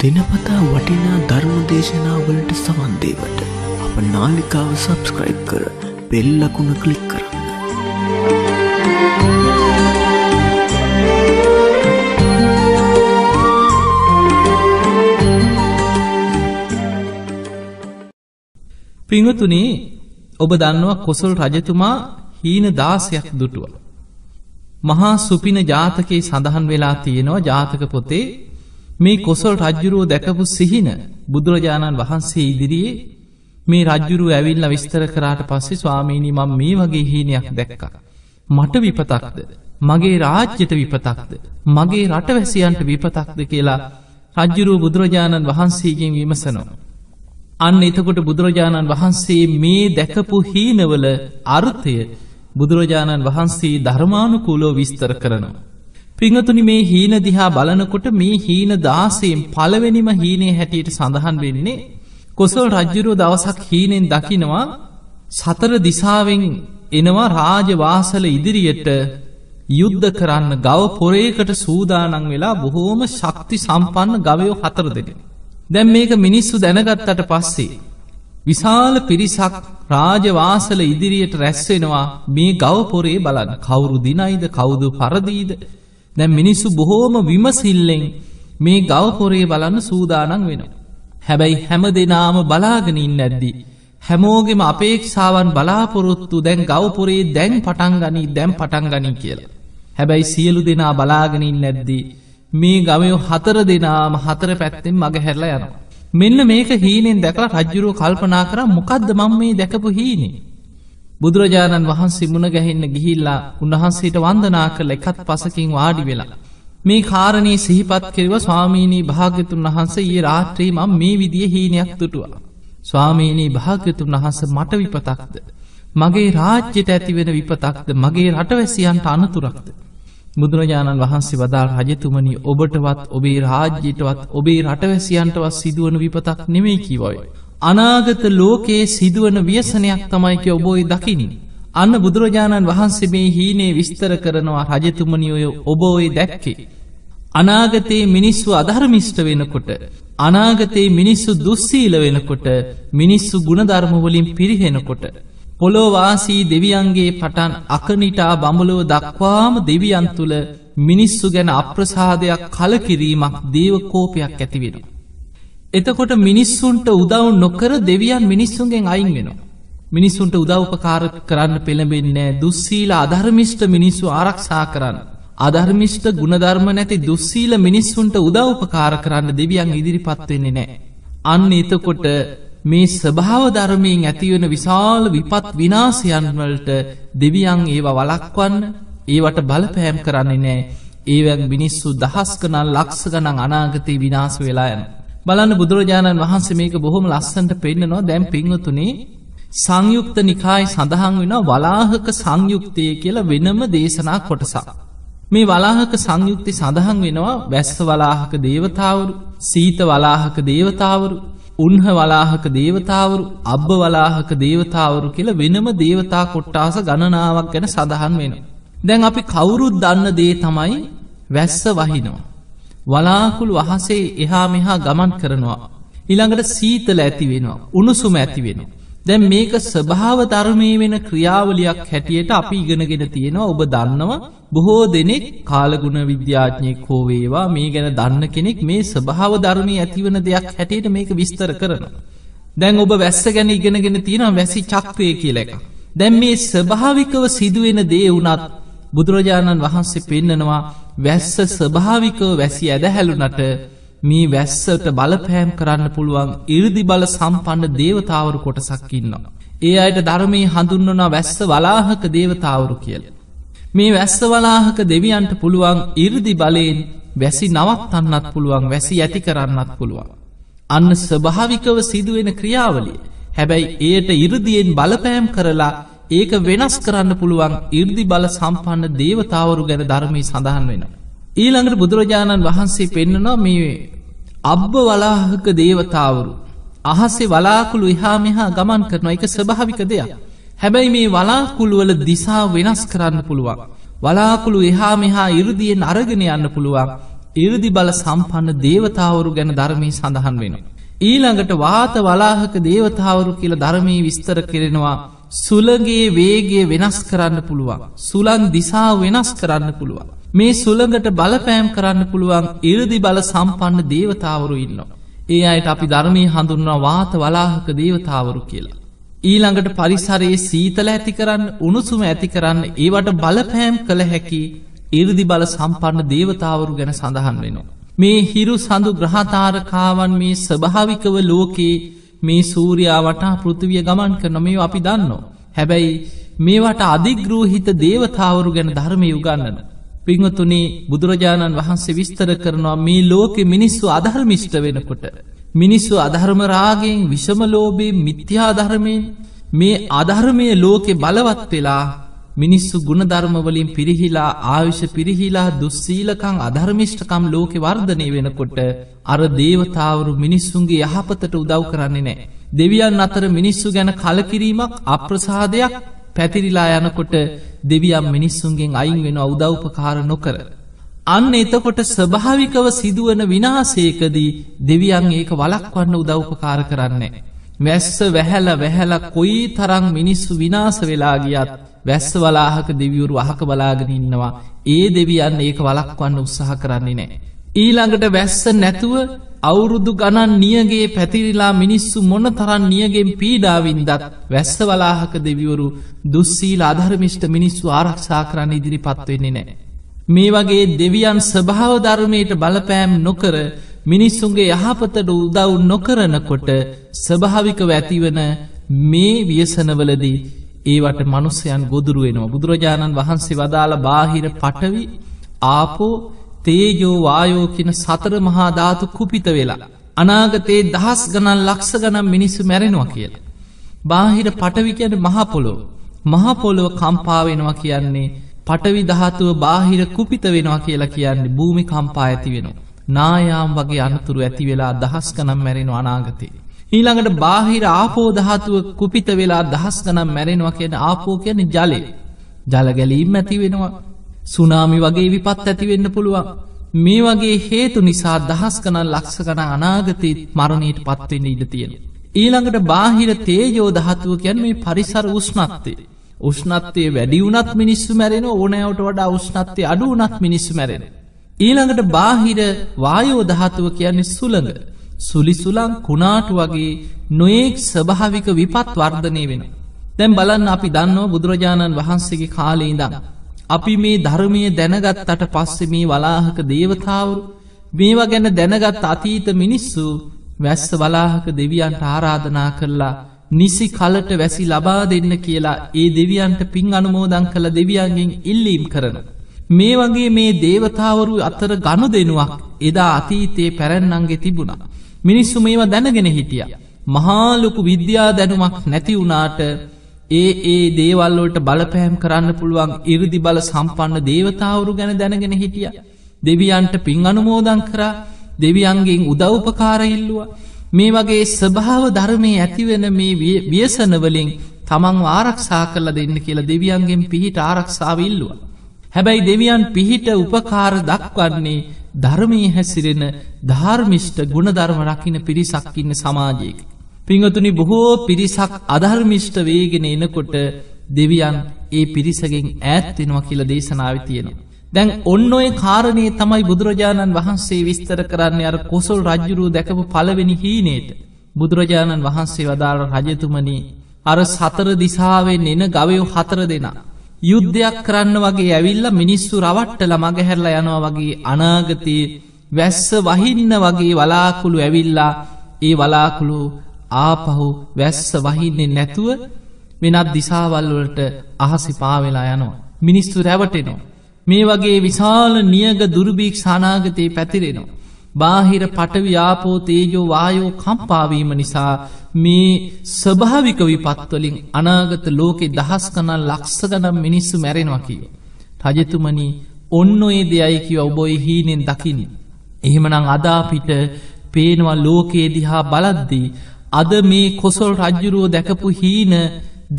දෙනපතා වටිනා ධර්ම දේශනාවලට සවන්දේවට අප නාලිකාව සබස්ක්‍රයිබ් කර පෙල්ලකුණ කලික් කරන්න. පිංහතුනේ ඔබ දන්නවා කොසල් රජතුමා හීන දාසයක් දුටුව. මහා සුපින ජාතකයේ සඳහන් වෙලා තියෙනවා ජාතක පොතේ මේ කොසල් රජ්ජුරුව දැකපු සිහින බුදුරජාණන් වහන්සේ ඉදිරියේ මේ රජ්ජුරුව ඇවිල්ල විස්තර කරාට පස්සේ ස්වාමීනි මං මේ වගේ හීනයක් දැක්කා. මට විපතක්ද. මගේ රාජ්‍යයට විපතක්ද. මගේ රටවැසියන්ට විපතක්ද කියලා රජ්ජුරුව බුදුරජාණන් වහන්සේගෙන් විමසනවා. අන්න එතකොට බුදුරජාණන් වහන්සේ මේ දැකපු හීනවල අර්ථය බුදුරජාණන් වහන්සේ ධර්මානුකූලෝ විස්තර කරනවා. පිංහතුනි මේ හීන දිහා බලනකොට මේ හීන දාසයෙන් පලවෙනිම හීනේ හැටියට සඳහන් වෙන්නේ කොසල් රජ්ජුරුව දවසක් හීනෙන් දකිනවා සතර දිසාවෙන් එනවා රාජවාසල ඉදිරියට යුද්ධ කරන්න ගව පොරේකට සූදානං වෙලා බොහෝම ශක්ති සම්පන්න ගවයෝ හතර දෙගෙන. දැම් මේක මිනිස්සු දැනගත්තට පස්සේ. විශාල පිරිසක් රාජවාසල ඉදිරියට රැස්වෙනවා මේ ගවපොරේ බලන්න කවුරු දිනයිද කවුදු පරදීද දැ මිනිස්සු බොහෝම විමසිල්ලෙන් මේ ගවපොරේ බලන්න සූදානන් වෙන. හැබැයි හැම දෙනාම බලාගෙනින් නැද්දි. හැමෝගෙම අපේක්ෂාවන් බලාපොරොත්තු දැන් ගවපොරේ දැන් පටන්ගනී දැම් පටන්ගනින් කියලා. හැබැයි සියලු දෙනා බලාගෙනින් නැද්දී. මේ ගමයෝ හතර දෙනාම හතර පැත්තෙන් මග හැරලා යනවා. මෙන්න මේක හීනෙන් දැකලා රජ්ජුරුව කල්පනා කර මොකක්ද මං මේ දැකපු හීනේ. බුදුරජාණන් වහන්සේ මුණගැහෙන්න ගිහිල්ලා උන්වහන්සේට වන්දනා කළ එකත් පසකින් වාඩි වෙලා. මේ කාරණී සිහිපත් කිරව ස්වාමීණී භාග්‍යතුන් වහන්සේ ඒ රාත්‍රී මම් මේ විදිිය හීනයක් තුටුවා. ස්වාමීණී භාග්‍යතුන් වහන්ස මට විපතක්ද. මගේ රාජ්‍යයට ඇතිවෙන විපතක්ද මගේ රටවැසියන්ට අනතුරක්ද. බුදුරජාණන් වහන්සේ වදාල් රජතුමනි ඔබටවත් ඔබේ රාජ්‍යයටවත් ඔබේ රටවැසියන්ටවත් සිදුවන විපතක් නෙමේ කිවයි. අනාගත ලෝකයේ සිදුවන ව්‍යසනයක් තමයික ඔබෝයි දකිනින්. අන්න බුදුරජාණන් වහන්සේ මේ හීනේ විස්තර කරනවා රජතුමනියෝය ඔබෝයි දැක්කේ. අනාගතයේ මිනිස්සු අධර්මිෂ්ට වෙනකොට. අනාගතයේ මිනිස්සු දුස්සීල වෙනකොට මිනිස්සු ගුණධර්මවලින් පිරිහෙනකොට. පොලෝවාසී දෙවියන්ගේ පටන් අකනිටා බමුලෝ දක්වාම දෙවියන් තුළ මිනිස්සු ගැන අප්‍රසාධයක් කලකිරීමක් දේවකෝපයක් ඇතිවෙනවා. එතකොට මිනිස්සුන්ට උදව් නොකර දෙවියන් මිනිස්සුන්ගෙන් අයින් වෙනවා. මිනිස්සුන්ට උදව්පකාර කරන්න පෙළඹෙන්නෑ දුස්සීල අධර්මිෂ්ට මිනිස්සු ආරක්ෂා කරන්න. අධර්මිෂ්ට ගුණධර්ම නැති දුස්සීල මිනිස්සුන්ට උදව්පකාර කරන්න දෙවියන් ඉදිරිපත්වෙන්නේ නෑ. අන්න එතකොට මේ ස්භාව ධර්මයෙන් ඇතිවන විශාල විපත් විනාසයන්වලට දෙවියන් ඒවා වලක්වන්න ඒවට බලපෑම් කරන්නේ නෑ ඒවැන් මිනිස්සු දහස් කනල් ලක්ස ගනන් අනාගතයේ විනාස වෙලායන්න. බලන්න බුදුරජාණන් වහන්සේ මේක බොහොම ලස්සන්ට පෙන්න්නනවා දැම් පිංහතුනේ සංයුක්ත නිකායි සඳහන් වෙන වලාහක සංයුක්තය කියලා වෙනම දේශනා කොටසා. මේ වලාහක සංයුක්ති සඳහන් වෙනවා වැස්ස වලාහක දේවතාවරු සීත වලාහක දේවතාවරු උන්හ වලාහක දේවතාවරු අබ්බ වලාහක දේවතාවරු කියල වෙනම දේවතා කොට්ටාස ගණනාවක් ගැන සඳහන් වෙන. දැන් අපි කවුරුත් දන්න දේ තමයි වැස්ස වහිනවා. වලාකුළු අහසේ එහා මෙහා ගමන් කරනවා. ඉළඟට සීතල ඇතිවෙනවා. උණුසුම ඇතිවෙන. දැන් මේක ස්භාව ධර්මය වෙන ක්‍රියාවලයක් හැටියට අපි ඉගෙනගෙන තියෙනවා ඔබ දන්නවා බොහෝ දෙනෙක් කාලගුණ විද්‍යාඥයෙක් හෝවේවා මේ ගැන දන්න කෙනෙක් මේ ස්භාව ධර්මය ඇතිවන දෙයක් හැටියට මේක විස්තර කරන. දැන් ඔබ වැස්ස ගැන ඉගෙනගෙන තියෙන වැසි චක්‍රය කියල එක. දැන් මේ ස්භාවිකව සිදුවෙන දේ වනත් බුදුරජාණන් වහන්සේ පෙන්නනවා වැස්ස ස්භාවිකව වැසි ඇදහැලුනට මේ වැස්සට බලපෑම් කරන්න පුළුවන් ඉරදි බල සම්පන්න දේවතාවරු කොටසක්කින්නවා. ඒ අයට ධර්මී හඳුන්වන වැස්ස වලාහක දේවතාවරු කියල. මේ වැස්ස වලාහක දෙවියන්ට පුළුවන් ඉරදි බලයෙන් වැසි නවත් අන්නත් පුළුවන් වැසි ඇති කරන්නත් පුළුවන්. අන්න ස්භාවිකව සිදුවෙන ක්‍රියාවලිය. හැබැයි ඒයට ඉරදියෙන් බලපෑම් කරලා ඒක වෙනස් කරන්න පුළුවන් ඉර්දි බල සම්පන්න දේවතාවරු ගැන ධර්මය සඳහන් වෙන. ඊළඟට බුදුරජාණන් වහන්සේ පෙන්න්නනවා මේ අබ්බ වලාහක දේවතාවරු. අහස්සේ වලාකුළු එහා මෙහා ගමන් කරන එක ස්භාවික දෙයක්. හැබැයි මේ වලාකුළුවල දිසා වෙනස් කරන්න පුළුවන්. වලාකුළු එහා මෙහා ඉරදියෙන් අරගෙන යන්න පුළුවන් ඉරදි බල සම්පන්න දේවතාවරු ගැන ධර්මී සඳහන් වෙන. ඊළඟට වාත වලාහක දේවතාවරු කියල ධර්මී විස්තර කෙරෙනවා සුළගේ වේගේ වෙනස් කරන්න පුළුවන්. සුළන් දිසා වෙනස් කරන්න පුළුවන්. මේ සුළඟට බලපෑම් කරන්න පුළුවන් ඉරදි බල සම්පන්න දේවතාවරු ඉන්නවා. ඒ අයට අපි ධර්මය හඳුන්වා වාත වලාහක දේවතාවරු කියලා. ඊළඟට පරිසරයේ සීතල ඇති කරන්න උණුසුම ඇති කරන්න ඒවට බලපෑම් කළ හැකි ඉරදි බල සම්පන්න දේවතාවරු ගැන සඳහන් වෙනවා. මේ හිරු සඳු ග්‍රහතාරකාවන් මේ ස්භාවිකව ලෝකයේ මේ සූරයා වටා පෘතිවිය ගමන් කරන මේ අපි දන්නවා. හැබැයි මේවට අධිග්‍රූහිත දේවතාවරු ගැන ධර්මය යුගන්නන. පිංහතුනේ බුදුරජාණන් වහන්සේ විස්තර කරනවා මේ ලෝකෙ මිනිස්සු අධර්මිෂ්ට වෙනකොට. මිනිස්සු අධර්මරාගෙන් විෂමලෝබේ මිත්‍යාධර්මයෙන් මේ අධර්මය ලෝකෙ බලවත් වෙලා මිනිස්සු ගුණධර්මවලින් පිරිහිලා ආයුෂ පිරිහිලා දුස්සීලකං අධර්මිෂ්ඨකම් ලෝකෙ වර්ධනය වෙනකොට අර දේවතාවරු මිනිස්සුන්ගේ යහපතට උදව් කරන්නේ නෑ. දෙවියන් අතර මිනිස්සු ගැන කලකිරීමක් අප්‍රසාධයක් පැතිරිලා යනකොට දෙවියම් මිනිස්සුන්ගෙන් අයින් වෙන අවදව්පකාර නොකර. අන්න එතකොට ස්භාවිකව සිදුවන විනාසේකදී දෙවියන් ඒක වලක්වන්න උදව්පකාර කරන්නේ. වැස්ස වැහැල වැහැල කොයි තරං මිනිස්සු විනාස වෙලාගියත් වැස්ස වලාහක දෙවියවරු අහක බලාගෙන ඉන්නවා. ඒ දෙවියන්න ඒක වලක්වන්න උත්සාහ කරන්නේ නෑ. ඊළඟට වැස්ස නැතුව අවුරුදු ගණන් නියගේ පැතිරිලා මිනිස්සු මොන තරන් නියගෙන් පීඩාවින්දත් වැස්ස වලාහක දෙවිවරු දුස්සීල අධර්මිෂ්ට මිනිස්සු ආරක්ෂා කරන්න ඉදිරි පත්වවෙන්නේ නෑ. මේ වගේ දෙවියන් ස්භාවධර්මයට බලපෑම් නොකර මිනිස්සුන්ගේ යහපතට උදව් නොකරනකොට ස්භාවික වැතිවන මේ වියසනවලදී ඒවට මනුස්සයන් ගොදුරු වෙනවා. බුදුරජාණන් වහන්සේ වදාළ බාහිර පටවි ආපෝ තේජෝ වායෝ කියන සතර මහාධාතු කුපිත වෙලා. අනාගතයේ දහස් ගණන් ලක්ෂ ගනම් මිනිස්සු මැරෙනවා කියලා. බාහිර පටවි කියන මහපොලෝ මහපොලොව කම්පාවෙනවා කියන්නේ පටවි දහතුව බාහිර කුපිත වෙනවා කියලා කියන්නේ භූමි කම්පා ඇති වෙනවා. නායාම් වගේ අනතුරු ඇති වෙලා දහස් කනම් මැරෙන අනාගතේ. ඊළඟට බාහිර ආපෝධාතුව කුපිත වෙලා දහස් ගනම් මැරෙනවා කියෙන ආපෝ කියන ජලය ජලගැලීම් ඇති වෙනවා සුනාමි වගේ විපත් ඇතිවෙන්න පුළුවන් මේ වගේ හේතු නිසා දහස් කනල් ලක්ෂ කන අනාගතය මරණයට පත්වෙන්න ඉඩ තියෙන. ඊළඟට බාහිර තේජෝ දහතුව කියැන් මේ පරිසර උෂ්නත්තේ. උෂ්නත්තේ වැඩි වනත් මිනිස්සු මැරෙන ඕනෑවට වඩා උෂ්නත්තේ අඩු වනත් මිනිස්සු මැරෙන. ඊළඟට බාහිර වායෝදහතුව කියන්නේ සුළඟ සුලිසුලං කුණාට වගේ නොයෙක් ස්භාවික විපත් වර්ධනය වෙන. තැම් බලන්න අපි දන්නව බුදුරජාණන් වහන්සේගේ කාලේ ඉඳන්න. අපි මේ ධර්මය දැනගත්තට පස්සෙ මේ වලාහක දේවතාවරු මේවා ගැන දැනගත් අතීත මිනිස්සු වැස්ස වලාහක දෙවියන්ට ආරාධනා කරලා නිසි කලට වැසි ලබා දෙන්න කියලා ඒ දෙවියන්ට පින් අනුමෝදන් කළ දෙවියන්ගෙන් ඉල්ලීම් කරන. මේ වගේ මේ දේවතාවරු අතර ගණු දෙනුවක් එදා අතීතයේ පැරැන්නන්ගේ තිබුණා. මිනිස්සු මේවා දැනගෙන හිටිය. මහාලොකු විද්‍යා දැනුමක් නැති වුණාට ඒ ඒ දේවල්ලෝට බලපෑම් කරන්න පුළුවන් ඉරදි බල සම්පන්න දේවතාවරු ගැන දැනගෙන හිටිය. දෙවියන්ට පින් අනුමෝදන් කරා දෙවියන්ගෙන් උදව්පකාරඉල්ලුව. මේ වගේ ස්භාව ධර්මය ඇතිවෙන මේ වියසනවලින් තමන් ආරක්ෂා කරල දෙන්න කියලා දෙවියන්ගෙන් පිහිට ආරක්ෂාවල්ලුව. හැබැයි දෙවියන් පිහිට උපකාර දක්වන්නේ ධර්මී හැසිරෙන ධර්මිෂ්ට ගුණධර්ම රකින පිරිසක්කින්න සමාජයක. පිංහතුනි බොහෝ පිරිසක් අධර්මිෂ්ට වේගෙන එනකොට දෙවියන් ඒ පිරිසගෙන් ඈත්වෙනවා කියල දේශනාව තියෙනවා. දැන් ඔන්න ඔය කාරණයේ තමයි බුදුරජාණන් වහන්සේ විස්තර කරන්න අර කොසල් රජ්ජුරූ දැකපු පලවෙනි හීනයට. බුදුරජාණන් වහන්සේ වදාළ රජතුමනි අර සතර දිසාාවෙන් එන ගවයෝ හතර දෙනා. යුද්ධයක් කරන්න වගේ ඇවිල්ල මිනිස්සු රවට්ටල මගහැරලා යනවා වගේ අනාගතයේ වැස්ස වහින්න වගේ වලාකුළු ඇවිල්ලා ඒ වලාකුළු ආපහු වැස්ස වහින්නේ නැතුව වෙනත් දිසාවල්වලට අහසි පාවෙලා යනවා. මිනිස්තු රැවටෙනවා. මේ වගේ විශාල නියග දුරභීක් සනාගතයේ පැතිරෙනවා. බාහිර පටවි්‍යාපෝ තේජෝ වායෝ කම්පාවීම නිසා මේ ස්භාවික විපත්වලින් අනාගත ලෝකෙ දහස් කනල් ලක්ස ගනම් මිනිස්සු මැරෙනවා කියෝ. රජතුමනි ඔන්න ඔේ දෙයයි කිව ඔබොයි හීනෙන් දකිනි. එහෙමනං අදාපිට පේනවා ලෝකයේ දිහා බලද්දී. අද මේ කොසොල් රජ්ජුරුවෝ දැකපු හීන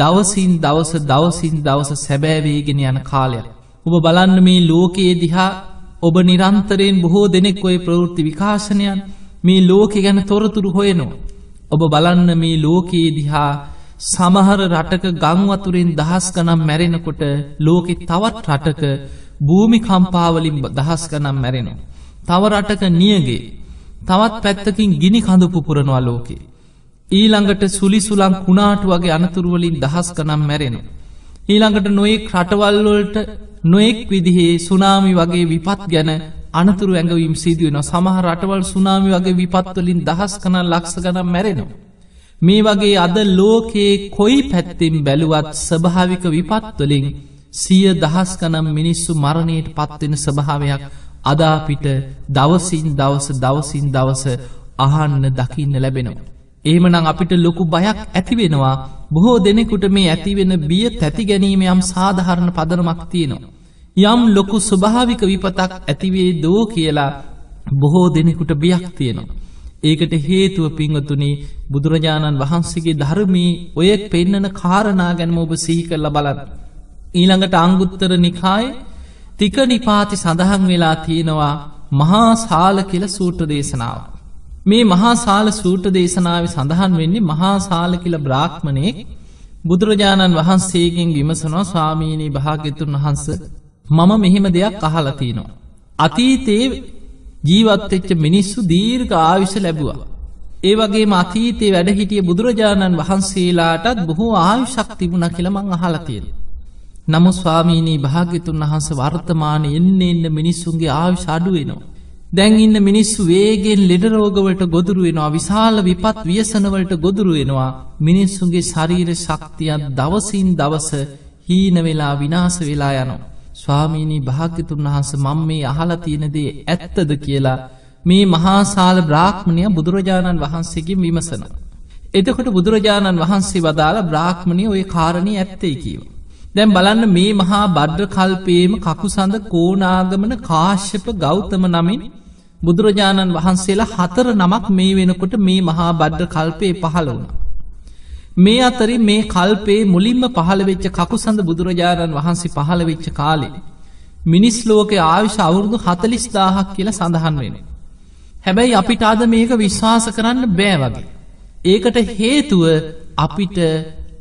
දවසින් දවස දවසින් දවස සැබෑවේගෙන යන කාලයක්. ඔබ බලන්න මේ ලෝකයේ දිහා ඔබ නිරන්තරයෙන් බොහෝ දෙනෙක් ඔය ප්‍රවෘත්ති විකාශනයන් මේ ලෝකෙ ගැන තොරතුරු හොයනවා. ඔබ බලන්න මේ ලෝකයේ දිහා සමහර රටක ගංවතුරෙන් දහස්කනම් මැරෙනකොට ලෝකෙ තවත් රටක භූමිකම්පාවලින් දහස් කනම් මැරෙනවා. තව රටක නියගේ තවත් පැත්තකින් ගිනි කඳුපුපුරනවා ලෝකේ. ඊළඟට සුලිසුලං කුණාටු වගේ අනතුරුවලින් දහස් කනම් මැරෙනු. ඊළඟට නොයෙක් රටවල්වොල්ට නොයෙක් විදිහේ සුනාමි වගේ විපත් ගැන අනතුරු ඇඟවීම් සිදුවෙන සමහ රටවල් සුනාමි වගේ විපත්වලින් දහස් කන ලක්ෂ ගනම් මැරෙනවා. මේ වගේ අද ලෝකයේ කොයි පැත්තෙන් බැලුවත් ස්භාවික විපත්වලින් සිය දහස් කනම් මිනිස්සු මරණයට පත්වෙන ස්භාවයක් අදාපිට දවසින් දවස දවසින් දවස අහන්න දකින්න ලැබෙනවා. ඒමනං අපිට ලොකු බයක් ඇතිවෙනවා බොහෝ දෙනෙකුට මේ ඇතිවෙන බිය තැති ගැනීමයම් සාධහරණ පදනමක් තියෙනවා. යම් ලොකු ස්වභාවික විපතක් ඇතිවේ දෝ කියලා බොහෝ දෙනෙකුට බියක් තියෙනවා. ඒකට හේතුව පිංවතුනි බුදුරජාණන් වහන්සේගේ ධර්මී ඔයෙක් පෙන්නන කාරණා ගැනම ඔබ සිහි කරල බලන්න. ඊළඟට අංගුත්තර නිකායි තික නිපාති සඳහන් වෙලා තියෙනවා මහා සාල කියල සූට්‍ර දේශනාව. මේ මහා සාල සූට්‍ර දේශනාව සඳහන් වෙන්නේ මහා සාල කියල බ්‍රාක්්මණයෙක් බුදුරජාණන් වහන්සේගෙන් විමසනවා ස්වාමීනී භාගිතුන් වහන්සේ මම මෙහෙම දෙයක් අහලතිනවා. අතීතයේ ජීවත්තච්ච මිනිස්සු දීර්ග ආවිශ ලැබවා. ඒ වගේ මතීතේ වැඩ හිටිය බුදුරජාණන් වහන්සේලාටත් බොහෝ ආයුෂක් තිබුණ කියලමං අහලතියෙන. නමු ස්වාමීනී භාග්‍යතුන් වහන්ස වර්තමාන එන්න එන්න මිනිස්සුන්ගේ ආවිශ අඩුවෙනවා. දැන් ඉන්න මිනිස්සු වේගෙන් ලෙඩරෝගවලට ගොදුරුවෙනවා විශාල විපත් වියසනවලට ගොදුරුවෙනවා මිනිස්සුන්ගේ ශරීර ශක්තියත් දවසින් දවස හීනවෙලා විනාස වෙලා යනවා. ස්වාමීණී භාග්‍යතුන් වහන්ස මං මේ අහලා තියෙනදේ ඇත්තද කියලා මේ මහාසාල බ්‍රාහ්මණය බුදුරජාණන් වහන්සේගේ විමසන. එතකොට බුදුරජාණන් වහන්සේ වදාළ බ්‍රාහ්මණය ඔය කාරණය ඇත්තේ කියව. දැන් බලන්න මේ මහා බඩ්්‍ර කල්පේම කකුසඳ කෝනාගමන කාශ්‍යප ගෞතම නමින් බුදුරජාණන් වහන්සේලා හතර නමක් මේ වෙනකොට මේ මහා බඩ්ඩ කල්පයේ පහළ වුණා. මේ අතරි මේ කල්පේ මුලින්ම පහළවෙච්ච කකුසඳ බුදුරජාණන් වහන්සේ පහළවෙච්ච කාලෙ. මිනිස් ලෝක ආවිශ අවුරුදු හතලිස්දාහක් කියලා සඳහන් වෙන. හැබැයි අපිට අද මේක විශ්වාස කරන්න බෑ වගේ. ඒකට හේතුව අපිට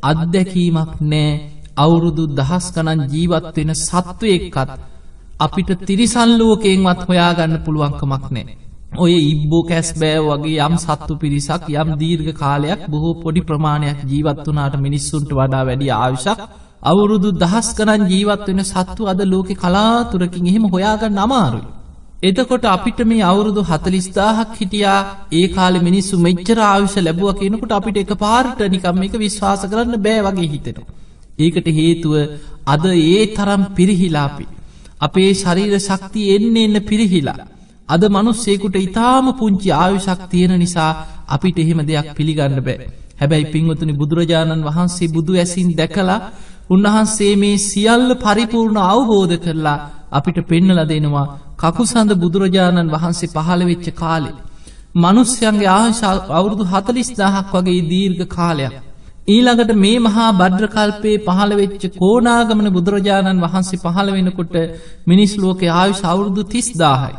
අත්දැකීමක් නෑ අවුරුදු දහස් කනන් ජීවත්වෙන සත්වයෙක්කත් අපිට තිරිසල්ලෝකයෙන්වත් හොයාගන්න පුළුවන්කමක් නෑ. ඔය ඉබ්බෝ කැස් බෑ වගේ යම් සත්තු පිරිසක් යම් දීර්ඝ කාලයක් බොහෝ පොඩි ප්‍රමාණයක් ජීවත් වනාට මිනිස්සුන්ට වඩා වැඩි ආවිශක් අවුරුදු දහස් කරන් ජීවත් වෙන සත්තු අද ලෝකෙ කලාතුරකින් එහෙම හොයාගන්න අමාරුයි. එතකොට අපිට මේ අවුරුදු හතලිස්දාහක් හිටියා ඒ කාල මිනිස්සු මෙච්චර ආවිශ ලැබුව කියනකුට අපිට එක පාර්ට නිකම් එක විශ්වාස කරන්න බෑ වගේ හිතෙන. ඒකට හේතුව අද ඒ තරම් පිරිහිලාපි. අපේ ශරීර ශක්ති එන්න එන්න පිරිහිලා. අද මනුස්සේකුට ඉතාම පුංචි ආයුෂක් තියෙන නිසා අපිට එහෙම දෙයක් පිළිගන්න බෑ. හැබැයි පින්වතුනි බුදුරජාණන් වහන්සේ බුදු ඇසින් දැකලා උන්වහන්සේ මේ සියල්ල පරිපූර්ණ අවබෝධ කරලා අපිට පෙන්නල දෙනවා කකුසඳ බුදුරජාණන් වහන්සේ පහළවෙච්ච කාලෙ. මනුස්්‍යයන්ගේ ආශා අවුරුදු හතලිස් දාහක් වගේ දීර්ඝ කාලයක්. ඊළඟට මේ මහා බද්‍රකල්පයේ පහළවෙච්ච කෝනාගමන බුදුරජාණන් වහන්සේ පහළ වෙනකොට මිනිස් ලෝකේ ආයු සෞුරුදු තිස් දාහයි.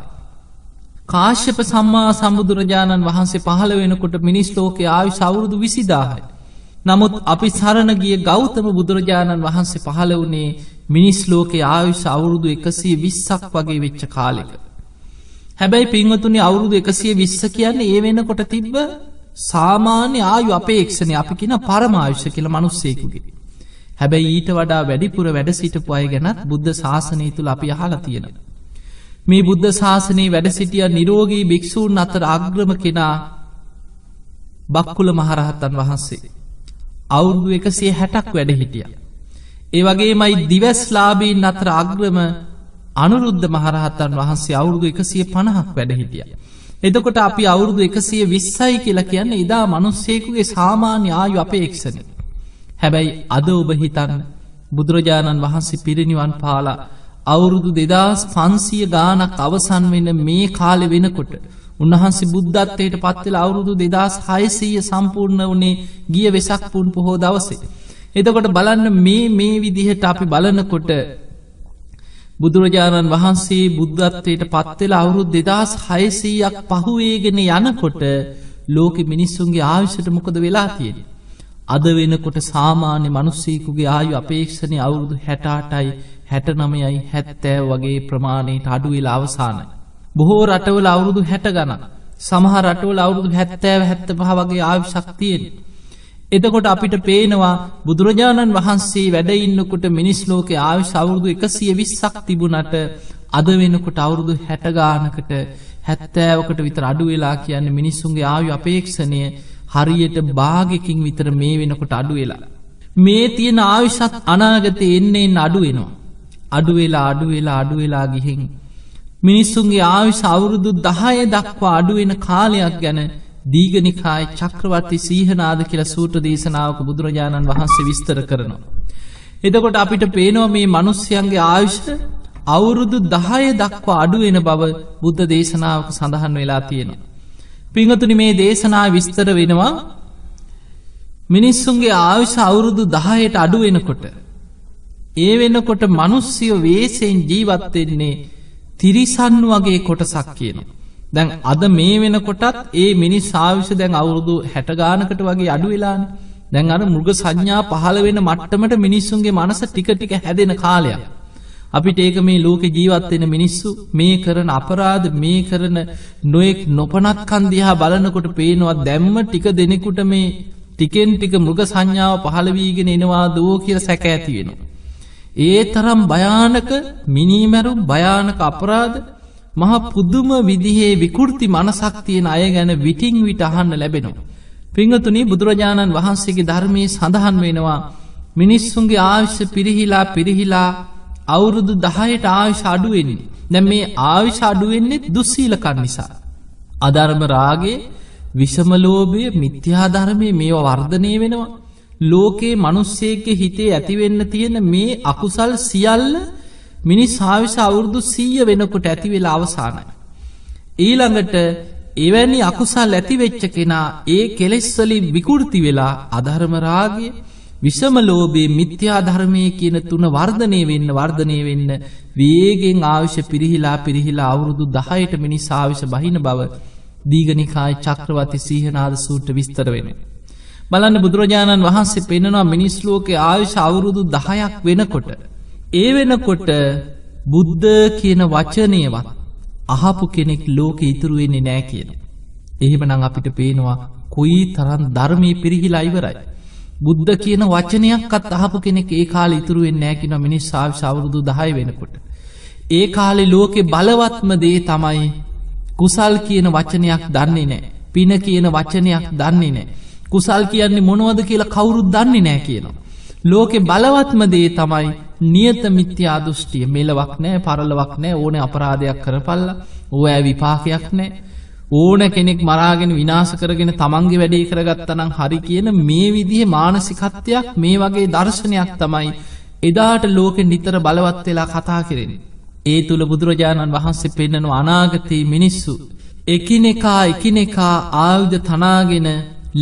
කාශ්‍යප සම්මා සම්බුදුරජාණන් වහන්සේ පහළ වෙනකොට මිනිස් ලෝකේ ආයු සෞරුදු විසිදාහයි. නමුත් අපි සරණ ගිය ගෞතම බුදුරජාණන් වහන්සේ පහළ වනේ මිනිස් ලෝකේ ආයුෂ අවුරුදු එකසිය විස්සක් වගේ වෙච්ච කාලෙක. හැබැයි පින්වතුනි අවුරුදු එකසිය විස්ස කියන්නේ ඒ වෙනකොට තිබ්බ සාමාන්‍ය ආයු අපේක්ෂණය අපි කියෙන පරමායුෂ කියල මනුස්සේකුගේ. හැබැයි ඊට වඩා වැඩිපුර වැඩ සිටපු අය ගැනත් බුද්ධ ශාසනය තුළ අපි හලා තියෙනවා. මේ බුද්ධ ශාසනයේ වැඩසිටිය නිරෝගී භික්‍ෂූන් අතර අග්‍රම කෙනා බක්කුල මහරහත්තන් වහන්සේ. අවුරුදු එකසේ හැටක් වැඩ හිටිය. ඒ වගේ මයි දිවස්ලාබීන් අතර අග්‍රම අනුරුද්ධ මහරහත්තන් වහන්සේ අවුරුදු එකසිය පණහක් වැඩ හිටිය. එදකොට අපි අවුරුදු එකසිය විස්සයි කියලා කියන්න ඉදා මනුස්සේකුගේ සාමාන්‍ය ආයු අපේ එක්ෂණ. හැබැයි අද ඔබ හිතන්න බුදුරජාණන් වහන්සේ පිරිනිවන් පාලා අවුරුදු දෙදස් පන්සිය ගානක් අවසන් වෙන මේ කාලෙ වෙනකොට උන්වහන්සේ බුද්ධත්වයට පත්වෙල අවුරුදු දෙදස් හයසීය සම්පූර්ණ වනේ ගිය වෙසක් පුන් පොහෝ දවසේ. එතකොට බලන්න මේ මේ විදිහට අපි බලනකොට බුදුරජාණන් වහන්සේ බුද්ධත්වයට පත්වෙල අවුරුදු දෙදස් හයසීයක් පහුවේගෙන යනකොට ලෝකෙ මිනිස්සුන්ගේ ආවිශට මොකද වෙලා තියෙන. අද වෙනකොට සාමාන්‍ය මනුස්සීකුගේ ආයු අපේක්ෂණය අවුරුදු හැටාටයි හැටනමයයි හැත්තෑ වගේ ප්‍රමාණයට අඩුවෙලා අවසානයි. බොහෝ රටවල අවුරුදු හැට ගණන. සමහ රටවල අවුරුදු හැත්තෑව හැත්ත පහ වගේ ආවිශක්තියෙන්. එතකොට අපිට පේනවා බුදුරජාණන් වහන්සේ වැඩඉන්නකොට මිනිස් ලෝක ආවි සවුරුදු එකසිය විස්සක් තිබුණට අද වෙනකොට අවුරුදු හැටගානකට හැත්තෑවකට විතර අඩුවෙලා කියන්න මිනිස්සුන්ගේ ආයු අපේක්ෂණය හරියට භාගකින් විතර මේ වෙනකොට අඩුවෙලා. මේ තියෙන ආවිශත් අනාගත එන්නේ අඩුවෙනවා. අඩුවෙලා අඩුවෙලා අඩුවෙලා ගිහින්. මිනිස්සුන්ගේ ආවිශ අවුරුදු දහය දක්වා අඩුවෙන කාලයක් ගැන දීගනිකායි චක්‍රවර්ති සීහනාද කියල සූට දේශනාවක බුදුරජාණන් වහන්සේ විස්තර කරනවා. එදකොට අපිට පේනවා මේ මනුස්්‍යයන්ගේ ආවිශ අවුරුදු දහය දක්වා අඩුවෙන බව බුද්ධ දේශනාවක සඳහන් වෙලා තියෙනවා. පිංහතුනි මේ දේශනා විස්තර වෙනවා මිනිස්සුන්ගේ ආවිශ අවුරුදු දහයට අඩුවෙනකොට ඒ වෙනකොට මනුස්්‍යයෝ වේසයෙන් ජීවත්වෙන්නේ තිරිසන් වගේ කොටසක් කියනවා. දැන් අද මේ වෙනකොටත් ඒ මිනි සාවිෂ දැන් අවුරුදු හැටගානකට වගේ අඩු වෙලාන දැන් අර මුර්ග සංඥා පහළ වෙන මට්ටමට මිනිස්සුන්ගේ මනස ටිකටික හැදෙන කාලයක්. අපිට ඒක මේ ලෝක ජීවත්වෙන මිනිස්සු මේ කරන අපරාධ මේ කරන නොයෙක් නොපනත් කන්දිහා බලනකොට පේනවා දැම්ම ටික දෙනෙකුට මේ ටිකෙන් ටික මුග සංඥාව පහළවීගෙන එනවා දෝ කියල සැක ඇති වෙනවා. ඒ තරම් භයානක මිනීමැරු භයානක අපරාධ මහ පුදුම විදිහේ විකෘති මනසක්තියෙන් අය ගැන විටිං විට අහන්න ලැබෙනවා. පිංහතුනි බුදුරජාණන් වහන්සේගේ ධර්මයේ සඳහන් වෙනවා මිනිස්සුන්ගේ ආවිශ්‍ය පිරිහිලා පිරිහිලා අවුරුදු දහයට ආවිශ අඩුවෙන්නේ. නැ මේ ආවිශ අඩුවෙන්නේ දුස්සීලකන් නිසා. අධර්ම රාගේ විෂමලෝභය මිත්‍යාධර්මය මේවා වර්ධනය වෙනවා. ලෝකයේ මනුස්සයක හිතේ ඇතිවෙන්න තියෙන මේ අකුසල් සියල්ල මිනිස් හාවිස අවුරුදු සීය වෙනකොට ඇතිවෙලා අවසානයි. ඊළඟට එවැනි අකුසල් ඇතිවෙච්ච කෙනා ඒ කෙලෙස්වලින් විකෘති වෙලා අධර්මරාගේ විෂමලෝබේ මිත්‍යා ධර්මය කියන තුන වර්ධනය වෙන්න වර්ධනය වෙන්න වේගෙන් ආවිශ්‍ය පිරිහිලා පිරිහිලා අවුරුදු දහයට මිනිස් ආවිශ බහින බව දීගනිකායි චක්‍රවති සීහනාද සූට විස්තර වෙනවා. බලන්න බුදුරජාණන් වහන්සේ පෙන්නවා මිනිස්ලෝක ආයුෂ අවුරුදු දහයක් වෙනකොට. ඒ වෙනකොට බුද්ධ කියන වචනයවත් අහපු කෙනෙක් ලෝක ඉතුරුවෙන්නේ නෑ කියන. එහෙමනං අපිට පේනවා කොයි තරන් ධර්මය පිරිහිලා ඉවරයි. බුද්ධ කියන වචනයක්ත් අහපු කෙනෙක් ඒ කාල ඉතුරුවෙන් නෑකින මිනිස් සාව සවරුදු දහයි වෙනකොට. ඒ කාලෙ ලෝකෙ බලවත්ම දේ තමයි කුසල් කියන වචනයක් දන්නේ නෑ පින කියන වචනයක් දන්නේ නෑ. කුසල් කියන්නේ මොනවද කියලා කවුරුත් දන්නේ නෑ කියනවා. ලෝකෙ බලවත්ම දේ තමයි නියත මිත්‍යා දෘෂ්ටිය මෙලවක් නෑ පරලවක් නෑ ඕන අපරාධයක් කරපල්ල ඕෑ විපාකයක් නෑ ඕන කෙනෙක් මරාගෙන විනාශ කරගෙන තමන්ගේ වැඩේ කරගත්තනම් හරි කියන මේ විදිහ මානසිකත්වයක් මේ වගේ දර්ශනයක් තමයි එදාට ලෝකෙ නිතර බලවත් වෙලා කතා කරෙන. ඒ තුළ බුදුරජාණන් වහන්සේ පෙන්නනු අනාගතයේ මිනිස්සු. එකිනෙකා එකිනෙකා ආයුධ තනාගෙන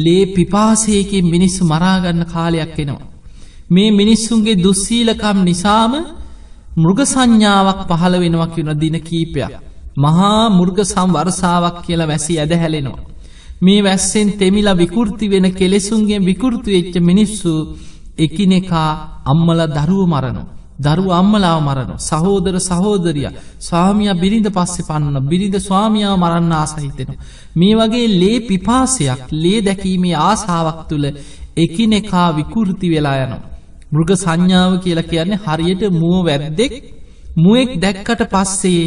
ලේ පිපාසයකින් මිනිස්සු මරාගන්න කාලයක් එනවා. මේ මිනිස්සුන්ගේ දුස්සීලකම් නිසාම මෘග සංඥාවක් පහළ වෙනවා කියන දින කීපයක්. මහා මුර්ග සම්වර්සාවක් කියලා වැසි ඇද හැලෙනවා. මේ වැස්සෙන් තෙමිලා විකෘති වෙන කෙලෙසුන්ගේ විකෘති වෙච්ච මිනිස්සු එකිනෙකා අම්මල දරුව මරනවා. දරු අම්මලාව මරණ සහෝදර සහෝදරිය ස්වාමිය බිරිඳ පස්සෙ පන්න බිරිඳ ස්වාමියාව මරන්න ආසහිතෙනවා. මේ වගේ ලේ පිපාසයක් ලේ දැකීමේ ආසාාවක් තුළ එකිනෙකා විකෘති වෙලා යනවා. මෘග සංඥාව කියලා කියන්නේ හරියට මුව වැද්දෙක් මුවෙක් දැක්කට පස්සේ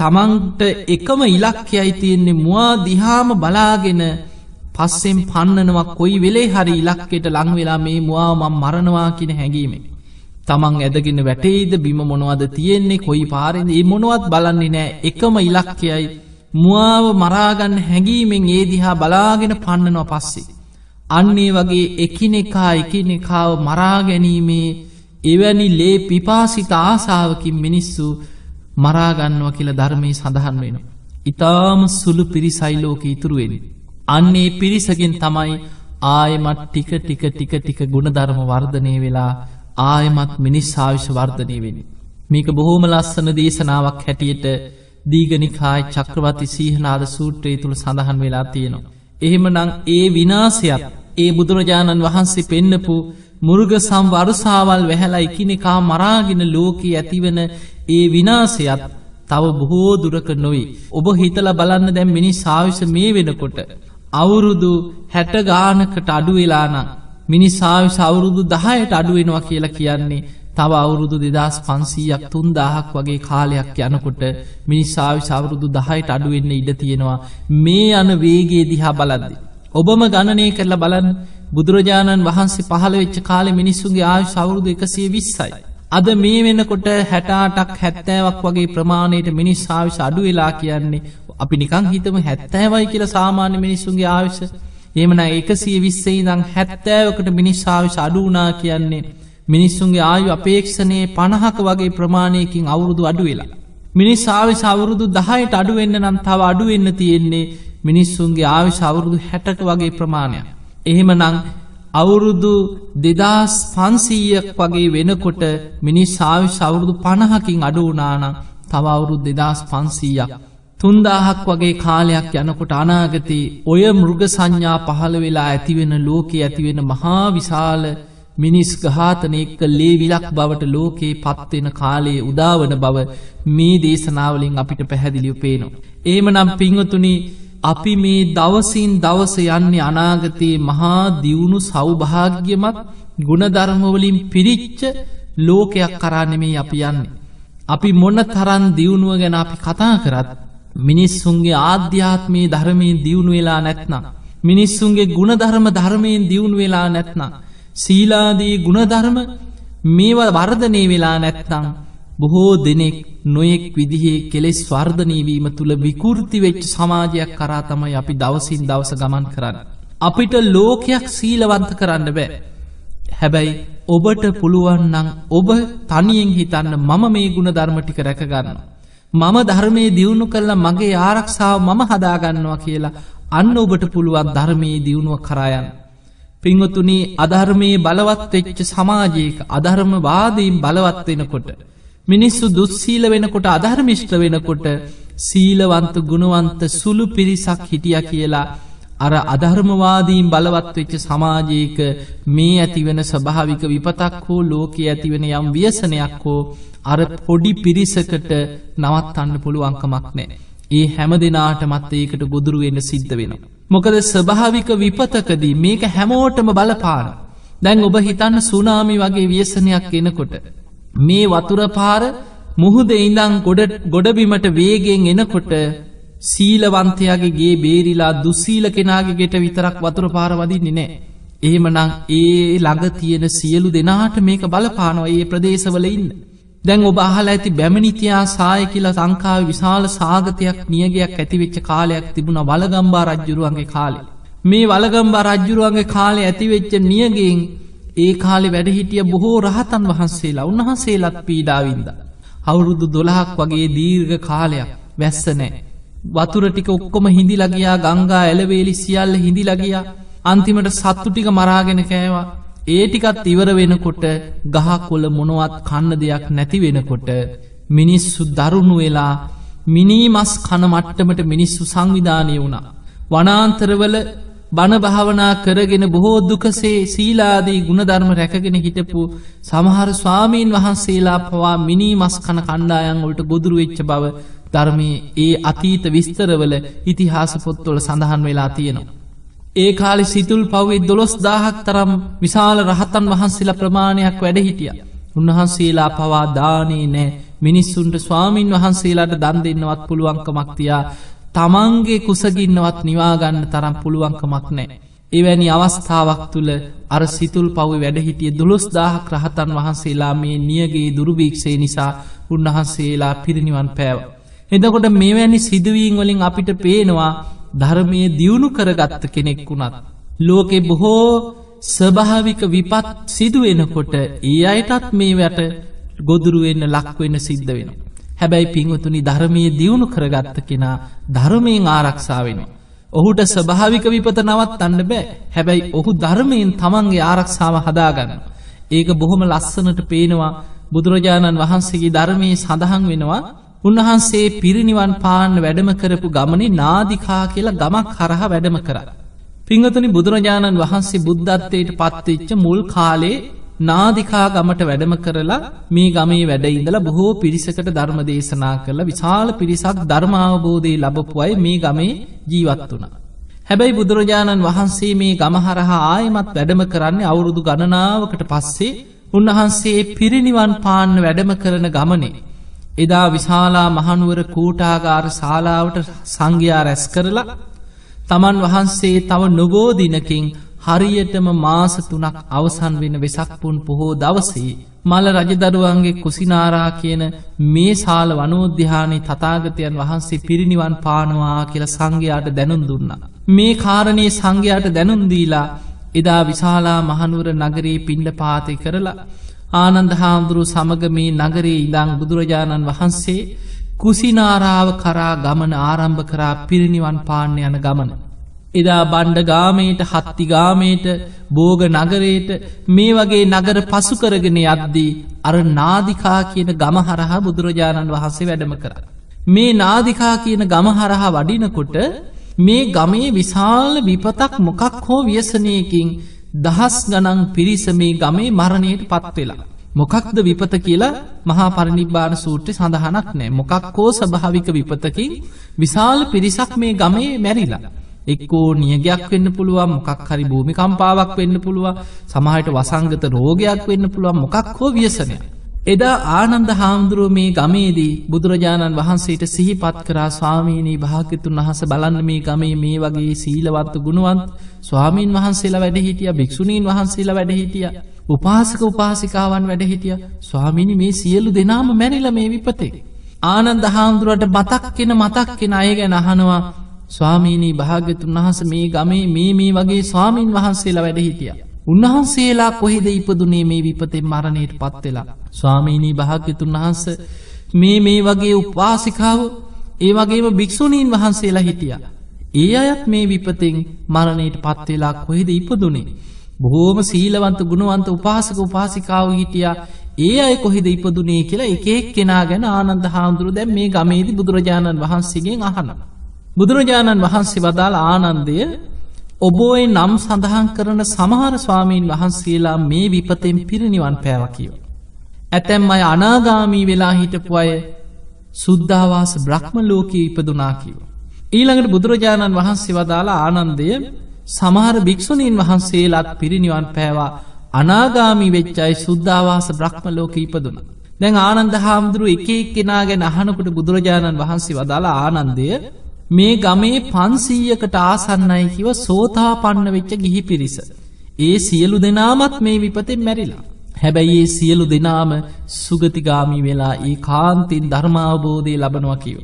තමන්ට එකම ඉලක්කයයි තියෙන්නේ මවා දිහාම බලාගෙන පස්සෙන් පන්නනවා කොයි වෙලේ හරි ඉලක්කෙට ලංවෙලා මේ මවා මම් මරණවා කියෙන හැඟීමේ. තමන් ඇදගෙන වැටේද බිම මොනවද තියෙන්නේ කොයි පාරෙන් ඒ මොනවත් බලන්නේ නෑ එකම ඉලක්කයයි මුවාව මරාගන්න හැඟීමෙන් ඒ දිහා බලාගෙන පන්නනවා පස්සේ. අන්නේ වගේ එකිනෙකා එකිනෙකාව මරාගැනීමේ එවැනි ලේ පිපාසිත ආසාාවකින් මිනිස්සු මරාගන්නවා කියලා ධර්මය සඳහන් වෙන. ඉතාම සුළු පිරිසයිලෝක ඉතුරුවෙනි. අන්නේ පිරිසගෙන් තමයි ආයමත් ටික ටික ටික ටික ගුණධර්ම වර්ධනය වෙලා ආයමත් මිනිස් ආවිශ වර්ධනය වෙන. මේක බොහෝම ලස්සන දේශනාවක් හැටියට දීගනිකායි චක්‍රවති සීහනාද සූට්‍රයේ තුළ සඳහන් වෙලා තියෙනවා. එහෙම නං ඒ විනාසයක් ඒ බුදුරජාණන් වහන්සේ පෙන්නපු මුරුග සම් වරුසාවල් වැහැලා එකනෙකා මරාගෙන ලෝකී ඇතිවන ඒ විනාසයත් තව බොහෝ දුරක නොයි. ඔබ හිතල බලන්න දැම් මිනි සාවිස මේ වෙනකොට. අවුරුදු හැටගානකට අඩු වෙලානං මිනිසාවි සවුරුදු දහයට අඩුවෙනවා කියලා කියන්නේ තව අවුරුදු දෙදස් පන්සීයක් තුන් දාහක් වගේ කාලයක් යනකොට මිනිස්සාවි සවුරුදු දහයට අඩුවෙන්න ඉඩ තියෙනවා මේ යන වේගේ දිහා බලද්දි. ඔබම ගණනය කරලා බලන් බුදුරජාණන් වහන්සේ පහළ වෙච්ච කාලෙ මිනිස්සුන්ගේ ආයු සවුරුදු එකසේ විස්සයි. අද මේ වෙනකොට හැටාටක් හැත්තෑවක් වගේ ප්‍රමාණයට මිනිස් ආවිශ අඩු වෙලා කියන්නේ අපි නිකං හිතම හැත්තෑවයි කියලා සාමාන්‍ය මිනිස්සුන්ගේ ආවිශ එමන එකසිය විස්සේ දං හැත්තෑවකට මිනිස්සාාවි අඩුනා කියන්නේ. මිනිස්සුන්ගේ ආයු අපේක්ෂණයේ පණහක වගේ ප්‍රමාණයකින් අවුරුදු අඩු වෙලා. මිනිස් ආවිශ අවුරුදු දහයට අඩුවෙන්න්න නම් තව අඩුවෙන්න තියෙන්නේ මිනිස්සුන්ගේ ආවිශ අවුරුදු හැටට වගේ ප්‍රමාණයක්. එහෙම නං අවුරුදු දෙදස් පන්සීයක් වගේ වෙනකොට මිනිස් ආවිශ අවුරුදු පණහකින් අඩුවනානම් තව අවුරුදු දෙදස් පන්සීයක්. තුන්දාහක් වගේ කාලයක් යනකොට අනාගතයේ ඔය මෘග සංඥා පහළ වෙලා ඇතිවෙන ලෝකෙ ඇතිවෙන මහා විශාල මිනිස් ගාතනයක ලේවිලක් බවට ලෝකයේ පත්වෙන කාලයේ උදාවන බව මේ දේශනාවලින් අපිට පැහැදිලිව පේනවා. ඒම නම් පිංහතුනි අපි මේ දවසින් දවස යන්නේ අනාගතයේ මහා දියුණු සෞභාග්‍යමත් ගුණධර්මවලින් පිරිච්ච ලෝකයක් කරානෙමේ අපි යන්නේ. අපි මොන්න තරන් දියුණුව ගැන අපි කතා කරත් මිනිස්සුන්ගේ ආධ්‍යාත්මයේ ධර්මයෙන් දියුණු වෙලා නැත්නම්. මිනිස්සුන්ගේ ගුණධර්ම ධර්මයෙන් දියුණු වෙලා නැත්නම්. සීලාදී ගුණධර්ම මේවල් වර්ධනය වෙලා නැත්තං. බොහෝ දෙනෙක් නොයෙක් විදිහේ කෙලෙස් වර්ධනීවීම තුළ විකෘති වෙච්ච සමාජයක් කරා තමයි අපි දවසින් දවස ගමන් කරන්න. අපිට ලෝකයක් සීලවන්ත කරන්න බෑ. හැබැයි ඔබට පුළුවන්නං ඔබ තනියෙන් හිතන්න මම මේ ගුණ ධර්මටික රැකගන්නවා. මම ධර්මය දියුණු කරලා මගේ ආරක්ෂාව මම හදාගන්නවා කියලා අන්න ඔබට පුළුවන් ධර්මයේ දියුණුව කරයන්. පිංහතුනි අධර්මයේ බලවත්වෙච්ච සමාජයක අධර්ම වාදීම් බලවත්වෙනකොට. මිනිස්සු දුස්සීල වෙනකොට අධර්මිෂ්ට වෙනකොට සීලවන්ත ගුණවන්ත සුළු පිරිසක් හිටිය කියලා අර අධර්මවාදීන් බලවත් වෙච්ච සමාජයක මේ ඇතිවෙන ස්වභාවික විපතක් හෝ ලෝකයේ ඇතිවෙන යම් ව්‍යසනයක් හෝ අර පොඩි පිරිසකට නවත්තන්න පුළුවන්කමක් නෑ. ඒ හැම දෙනාට මත් ඒකට ගොදුරුවෙන්න සිද්ධ වෙනවා. මොකද ස්භාවික විපතකදී මේක හැමෝටම බලපාන. දැන් ඔබ හිතන්න සුනාමි වගේ ව්‍යසනයක් එනකොට. මේ වතුරපාර මුහුද ඉඳං ගොඩබිමට වේගෙන් එනකොට සීලවන්තයාගේ ගේ බේරිලා දුස්සීල කෙනාගේ ගෙට විතරක් වතුර පාරවදින්නේ නෑ. එහෙමනං ඒ ළඟ තියෙන සියලු දෙනාට මේක බලපානවා ඒ ප්‍රදේශවල ඉන්න. දැන් ඔබ අහල ඇති බැමනිතියා සාය කියල සංකාව විශාල සාගතයක් නියගයක් ඇතිවෙච්ච කාලයක් තිබුණ වලගම්බා රජ්ජුරුවන්ගේ කාලෙ. මේ වලගම්බා රජ්ජුරුවන්ගේ කාලෙ ඇතිවෙච්ච නියගෙන් ඒ කාලෙ වැඩහිටිය බොහෝ රහතන් වහන්සේලා උන්වහන්සේලත් පීඩාවින්ද. අවුරුදු දොළහක් වගේ දීර්ඝ කාලයක් වැස්සනෑ. වතුර ටික ඔක්කොම හිඳිලගයා ගංගා ඇලවේලි සියල්ල හිඳිලගයා අන්තිමට සත්තු ටික මරාගෙන කෑවා ඒටිකත් ඉවර වෙනකොට ගහකොල මොනවත් කන්න දෙයක් නැති වෙනකොට මිනිස්සු දරුණු වෙලා මිනීමස් කනමට්ටමට මිනිස්සු සංවිධානය වුණා. වනාන්තරවල බණභාවනා කරගෙන බොහෝ දුකසේ සීලාදී ගුණධර්ම රැකගෙන හිටපු සමහර ස්වාමීන් වහන්සේලා පවා මිනී මස් කන කණ්ඩායන් ඔලට ගොදුරුවෙච්ච බව ධර්මයේ ඒ අතීත විස්තරවල ඉතිහාස පොත්වල සඳහන් වෙලා තියෙනවා. ඒ කාලි සිතුල් පවේ දොළොස් දාහක් තරම් විශාල රහතන් වහන්සේලා ප්‍රමාණයක් වැඩ හිටිය. උන්වහන්සේලා පවා දානී නෑ මිනිස්සුන්ට ස්වාමීන් වහන්සේලාට දන් දෙන්නවත් පුළුවන්කමක්තියා තමන්ගේ කුසගින්නවත් නිවාගන්න තරම් පුළුවන්කමක් නෑ. එවැනි අවස්ථාවක් තුළ අර සිතුල් පව් වැඩහිටිය දුළොස් දාහක් රහතන් වහන්සේලා මේ නියගේ දුරුභීක්ෂය නිසා උන්වහන්සේලා පිරිනිවන් පෑවා. එදකොට මෙවැනි සිදුවීන් වලින් අපිට පේනවා ධර්මය දියුණු කරගත්ත කෙනෙක් වුණත්. ලෝකෙ බොහෝ ස්භාවික විපත් සිදුවෙනකොට ඒ අයටත් මේ වැට ගොදුරුවෙන්න ලක්වෙන සිද්ධ වෙන. හැබැයි පිංවතුනි ධර්මය දියුණු කරගත්ත කෙනා ධර්මයෙන් ආරක්ෂාවෙනවා. ඔහුට ස්භාවික විපත නවත් අන්න බෑ හැබැයි ඔහු ධර්මයෙන් තමන්ගේ ආරක්ෂාව හදාගන්න. ඒක බොහොම ලස්සනට පේනවා බුදුරජාණන් වහන්සේගේ ධර්මයේ සඳහන් වෙනවා උන්වහන්සේ පිරිනිවන් පාන්න වැඩම කරපු ගමනේ නාදිකා කියලා ගමක් හරහා වැඩම කරා. පිංහතුනි බුදුරජාණන් වහන්සේ බුද්ධත්වයට පත්වෙච්ච මුල් කාලේ නාදිකා ගමට වැඩම කරලා මේ ගමේ වැඩඉඳලා බොහෝ පිරිසකට ධර්ම දේශනා කරලා විශාල පිරිසක් ධර්මාවබෝධය ලබපුුවයි මේ ගමේ ජීවත් වුණ. හැබැයි බුදුරජාණන් වහන්සේ මේ ගමහරහා ආයමත් වැඩම කරන්නේ අවුරුදු ගණනාවකට පස්සේ උන්වහන්සේ පිරිනිවන් පාන්න වැඩම කරන ගමනේ එදා විශාලා මහනුවර කූටාගාර ශාලාවට සංඝයා රැස් කරලා තමන් වහන්සේ තව නොබෝදිනකින් හරියටම මාස තුනක් අවසන් වෙන වෙසක්පුන් පොහෝ දවසේ මල රජදරුවන්ගේ කුසිනාරා කියන මේ සාල වනෝද්‍යානී තතාගතයන් වහන්සේ පිරිනිවන් පානවා කියල සංඝයාට දැනුම් දුන්නා. මේ කාරණයේ සංඝයාට දැනුන්දීලා එදා විශාලා මහනුවර නගරී පිණ්ඩ පාති කරලා ආනන්ද හාමුදුරු සමග මේ නගරේ ඉළං බුදුරජාණන් වහන්සේ කුසිනාරාව කරා ගමන ආරම්භ කරා පිරිනිවන් පාන්න යන ගමන. එදා බණ්ඩ ගාමයට හත්තිගාමයට බෝග නගරයට මේ වගේ නගර පසු කරගෙන යද්දී අර නාදිකා කියන ගම හරහා බුදුරජාණන් වහන්සේ වැඩම කර. මේ නාදිකා කියන ගම හරහා වඩිනකොට මේ ගමේ විශාල විපතක් මොකක් හෝ ව්‍යසනයකින් දහස් ගනන් පිරිස මේ ගමේ මරණයට පත්වෙලා. මොකක්ද විපත කියලා මහා පරිනිබ්බාන සූට්‍රි සඳහනක් නෑ මොකක් හෝ සභාවික විපතකින් විශාල පිරිසක් මේ ගමේ මැරිලා. එක්කෝ නියගයක් වෙන්න පුළුවන් මොකක් හරි භූමිකම්පාවක් වෙන්න පුළුවන් සමහට වසංගත රෝගයක් වෙන්න පුළුවන් මොකක් හෝ වියසනය. එදා ආනන්ද හාමුදුරුව මේ ගමේදී බුදුරජාණන් වහන්සේට සිහිපත් කරා ස්වාමීනී භාකිතුන් අහස බලන්න මේ ගමේ මේ වගේ සීලවත්ත ගුණුවන්ත් ස්වාමීන් වහන්සේලා වැඩ හිටිය භික්‍ෂුණීන් වහන්සේලා වැඩ හිටිය උපාසක උපාසිකාවන් වැඩ හිටිය ස්වාමිනි මේ සියලු දෙනාම මැරිල මේ විපතේ. ආනන්ද හාමුදුරුවට බතක් කෙන මතක් කෙන අය ගැන අහනවා ස්වාමීනී භාග්‍යතුන් වහස මේ ගමේ මේ මේ වගේ ස්වාමීන් වහන්සේලා වැඩ හිටිය. උන්වහන්සේලා කොහෙද ඉපදුනේ මේ විපතේ මරණයට පත්වෙලා. ස්වාමීනී භාග්‍යතුන් වහන්ස මේ මේ වගේ උපාසිකාව ඒ වගේම භික්‍ෂුණීන් වහන්සේලා හිටියා. ඒ අයත් මේ විපතෙන් මරණයට පත්වෙලා කොහෙද ඉපදුනේ. බොහෝම සීලවන්ත ගුණුවන්ත උපාසක උපාසිකාව හිටියා ඒ අය කොහෙද ඉපදුනේ කියලා එකෙක් කෙනා ගැන ආනන්ද හාමුදුරු දැන් මේ ගමේදි බුදුරජාණන් වහන්සේගෙන් අහනම. බුදුරජාණන් වහන්සේ වදාළ ආනන්දය ඔබෝයි නම් සඳහන් කරන සමහර ස්වාමීන් වහන්සේලා මේ විපතෙන් පිරිනිවන් පෑවකිව. ඇතැම් අය අනාගාමී වෙලා හිටපු අය සුද්ධවාස බ්‍රහ්ම ලෝකයේ ඉපදුනා කිවෝ. ඊළඟට බුදුරජාණන් වහන්සේ වදාලා ආනන්දය සමහර භික්‍ෂුණීන් වහන්සේලාත් පිරිනිවන් පෑවා අනාගාමි වෙච්චයි සුද්ධවාස බ්‍රහ්ම ලෝක ඉපදුන. දැන් ආනන්ද හාමුදුරුව එකෙක් කෙනා ගැන අහනකට බුදුරජාණන් වහන්සේ වදාලා ආනන්දය මේ ගමේ පන්සීයකට ආසන්නයි කිව සෝතා පන්න වෙච්ච ගිහි පිරිස. ඒ සියලු දෙනාමත් මේ විපතෙන් මැරිලා. හැබැයි ඒ සියලු දෙනාම සුගතිගාමි වෙලා ඒ කාන්තින් ධර්මාවබෝධය ලබනවා කියව.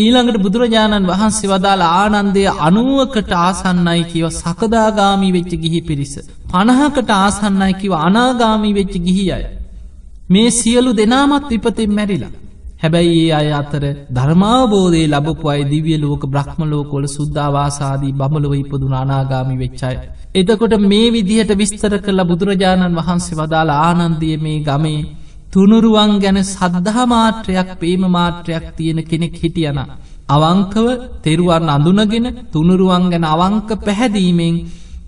ඊළඟට බුදුරජාණන් වහන්සේ වදාළ ආනන්දය අනුවකට ආසන්නයි කියව සකදාගාමී වෙච්ච ගිහි පිරිස. පණහකට ආසන්නයි කිව අනාගාමී වෙච්ච ගිහි අය. මේ සියලු දෙනාමත් විපතින් මැරිලා. හැබැයි ඒ අය අතර ධර්මාබෝධය ලබපු අයි දිවිය ලෝක බ්‍රහ්මලෝකොල සුද්ධවාසාදී බමලොව ඉපදුන අනාගාමි වෙච්චාය. එතකොට මේ විදිහට විස්තර කරලා බුදුරජාණන් වහන්සේ වදාළ ආනන්දිය මේ ගමේ තුනුරුවන් ගැන සද්ධහා මාත්‍රයක් පේම මාත්‍රයක් තියෙන කෙනෙක් හිටියන. අවංකව තෙරුවන් අඳුනගෙන තුනුරුවන් ගැන අවංක පැහැදීමෙන්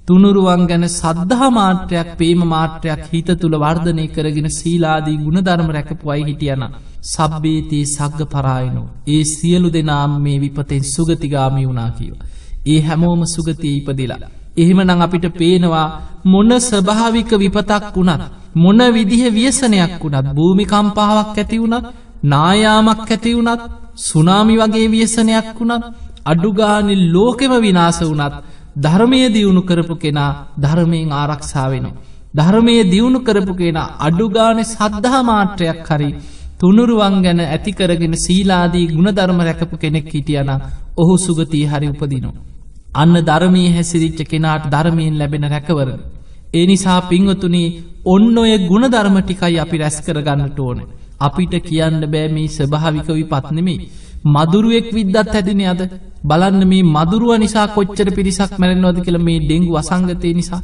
තුනුරුවන් ගැන සද්ධහා මාත්‍රයක් පේම මාත්‍රයක් හිත තුළ වර්ධනය කරගෙන සීලාදී ගුණධර්ම රැකපුවයි හිටියන. සබ්බේතයේ සග්ග පරායනෝ. ඒ සියලු දෙනාම් මේ විපතෙන් සුගතිගාමි වුනා කියව. ඒ හැමෝම සුගතිය ඉපදිලා. එහෙමනං අපිට පේනවා මොන ස්භාවික විපතක් වුණත්. මොන විදිහ ව්‍යසනයක් වුණත් භූමිකම්පාවක් ඇතිවුණත් නායාමක් ඇතිවුණත් සුනාමි වගේ ව්‍යසනයක් වුණත් අඩුගානිල් ලෝකෙම විනාස වුණත් ධර්මය දියුණු කරපු කෙනා ධර්මයෙන් ආරක්ෂාවෙන. ධර්මය දියුණු කරපු කෙනා අඩුගානෙ සද්ධහා මාත්‍රයක් හරි තුනුරුවන් ගැන ඇතිකරගෙන සීලාදී ගුණධර්ම රැකපු කෙනෙක් හිටියන ඔහු සුගතිී හරි උපදිනවා. අන්න ධර්මී හැසිරිච්ච කෙනාට ධර්මයෙන් ලැබෙන රැකවරන. එනිසා පිංවතුනි ඔන්න ඔය ගුණධර්ම ටිකයි අපි රැස් කරගන්නට ඕන. අපිට කියන්න බෑ මේ ස්භාවික විපත්නෙමේ. මදුරුවෙක් විද්දත් හැදින අද බලන්න මේ මදුරුව නිසා කොච්චර පිරිසක් මැරෙන්වද කියල මේ ඩෙංගු වසංගතය නිසා.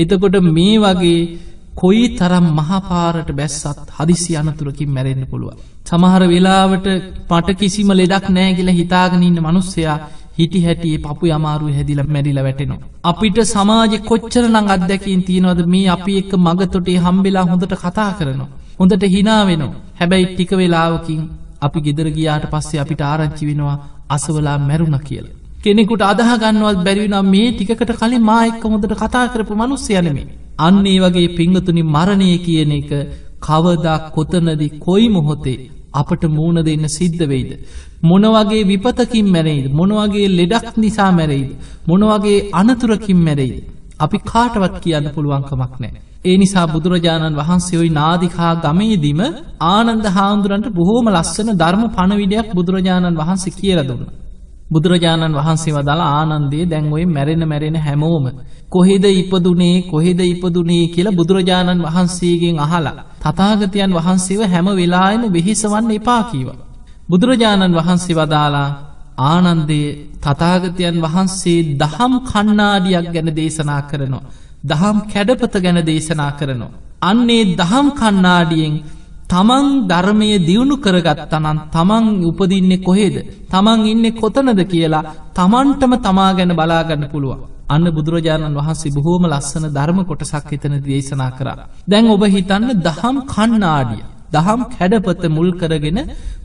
එතකොට මේ වගේ කොයි තරම් මහපාරට බැස්සත් හදිසි අනතුරකින් මැරෙන්න්න පුළුව. සමහර වෙලාවට පට කිසිම ලෙඩක් නෑගිල හිතාගෙනඉන්න මනුස්සයා හිටි හැටියේ පපු යමාරු හැදිල මැරිල වැටෙනවා. අපිට සමාජෙ කොච්චර නං අත්දැකින් තියෙනවද මේ අපි එක්ක මගතොටේ හම්බෙලා හොඳට කතා කරනවා. හොඳට හිනාවෙනවා. හැබැයි ටික වෙලාවකින් අපි ගෙදර ගියාට පස්සේ අපිට ආරංචි වෙනවා අසවලා මැරුණ කියලා. කෙනෙකුට අදහගන්නවත් බැරිවෙනම් මේ ටිකට කලින් මායෙක්ක හොඳට කතා කරපු මනුස්්‍යයනමේ. අන්නේ වගේ පිංගතුනි මරණය කියන එක කවදා කොතනදි කොයි මොහොතේ අපට මූුණ දෙන්න සිද්ධ වෙයිද. මොනවගේ විපතකින් මැරෙයිද. මොනවගේ ලෙඩක් නිසා මැරෙයිද. මොනවගේ අනතුරකින් මැරෙයිද. අපි කාටවත් කියන්න පුළුවන්කමක් නෑ. ඒ නිසා බුදුරජාණන් වහන්සේයි නාදිකා ගමේදීම ආනන්ද හාමුදුරන්ට බොහෝම ලස්සන ධර්ම පණවිඩයක් බුදුරජාණන් වහන්සේ කියල දුන්න. බුදුරජාණන් වහන්සේ වදාළ ආනන්දේ දැන්ඔයි මැරෙන මැරෙන හැමෝම. කොහෙද ඉපදුනේ කොහෙද ඉපදුනේ කියලා බුදුරජාණන් වහන්සේගෙන් අහලා. තතාගතයන් වහන්සේව හැම වෙලායම වෙහිසවන්න එපාකීව. බුදුරජාණන් වහන්සේ වදාලා ආනන්දේ තතාගතයන් වහන්සේ දහම් කණ්නාඩියක් ගැන දේශනා කරනවා. දහම් කැඩපත ගැන දේශනා කරනවා. අන්නේ දහම් කණ්නාඩියෙන් තමන් ධර්මය දියුණු කරගත්තනන් තමන් උපදින්නේ කොහේද. තමන් ඉන්නෙ කොතනද කියලා තමන්ටම තමා ගැන බලාගන්න පුළුවන්. අන්න බුදුරජාණන් වහන්සේ බොහෝම ලස්සන ධර්ම කොටසක් හිතන දේශනා කරා. දැන් ඔබ හිතන්න දහම් කන්නාඩිය. දහම් කැඩපත මුල් කරගෙන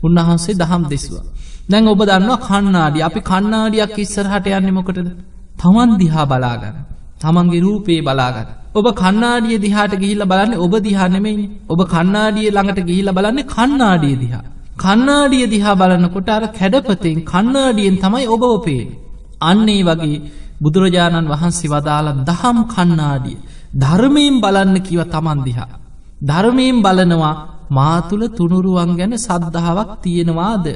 උන්වහන්සේ දහම් දෙසවා. දැන් ඔබ දන්නවා කන්නාඩි අපි කන්නාඩියක් ඉස්සරහට යන්නෙමොකටද. තමන් දිහා බලාගන්න. තමන්ගේ රූපේ බලාගන්න. ඔබ කන්නාඩිය දිහාට ගිහිල්ල බලන්න ඔබ දිහානෙමයි ඔබ කන්නාඩිය ළඟට ගිහිල බලන්නේ කන්නාඩිය දිහා. කන්නාඩිය දිහා බලන්නකොට අර කැඩපතෙන් කන්නාඩියෙන් තමයි ඔබ ඔපේ. අන්නේ වගේ බුදුරජාණන් වහන්සේ වදාළ දහම් කන්නාඩිය. ධර්මයෙන් බලන්න කිව තමන් දිහා. ධර්මයෙන් බලනවා මාතුළ තුනුරුවන් ගැන සද්ධාවක් තියෙනවාද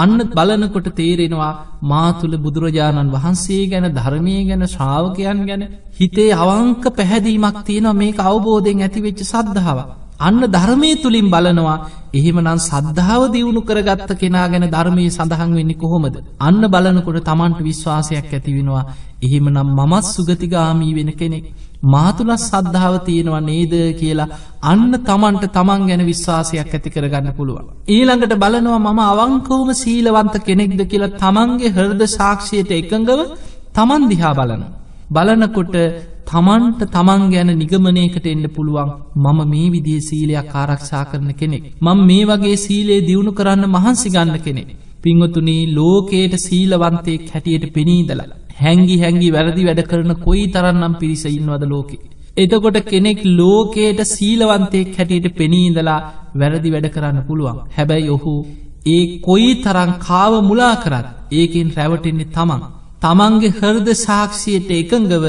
අන්න බලනකොට තේරෙනවා මාතුළ බුදුරජාණන් වහන්සේ ගැන ධර්මය ගැන ශ්‍රාවකයන් ගැන හිතේ අවංක පැහැදීමක් තියෙනවා මේ අවබෝධයෙන් ඇතිවෙච්ච සද්ධාව. අන්න ධර්මය තුළින් බලනවා එහෙමනම් සද්ධාව දියුණු කරගත්ත කෙනා ගැන ධර්මය සඳහන් වෙන්නේ කොහොමද. අන්න බලනකොට තමන්ට විශ්වාසයක් ඇතිවෙනවා එහෙමනම් මමත් සුගතිගාමී වෙන කෙනෙක්. මාතුල සද්ධාව තියෙනවා නේද කියලා අන්න තමන්ට තමන් ගැන විශ්වාසයක් ඇති කරගන්න පුළුවන්. ඊළඟට බලනවා මම අවංකවම සීලවන්ත කෙනෙක්ද කියලා තමන්ගේ හරද සාක්ෂයට එකඟව තමන් දිහා බලන. බලනකොට තමන්ට තමන් ගැන නිගමනයකට එන්න පුළුවන් මම මේ විදිේ සීලයක් ආරක්ෂා කරන කෙනෙක්. මං මේ වගේ සීලයේ දියුණු කරන්න මහන්සි ගන්න කෙනෙ. පිංවතුනී ලෝකයට සීලවන්තයෙක් හැටියට පෙනීදලලා. හැංගි හැංගි වැරදි වැඩ කරන කොයි තරන්නම් පිරිසයින්වද ලෝකෙ. එතකොට කෙනෙක් ලෝකයට සීලවන්තයෙක් හැටියට පෙනීදලා වැරදි වැඩ කරන්න පුළුවන්. හැබැයි ඔහු ඒ කොයි තරං කාව මුලා කරත් ඒකෙන් රැවටෙන්නේ තමන්. තමන්ගේ හර්ද සාක්ෂියයට එකඟව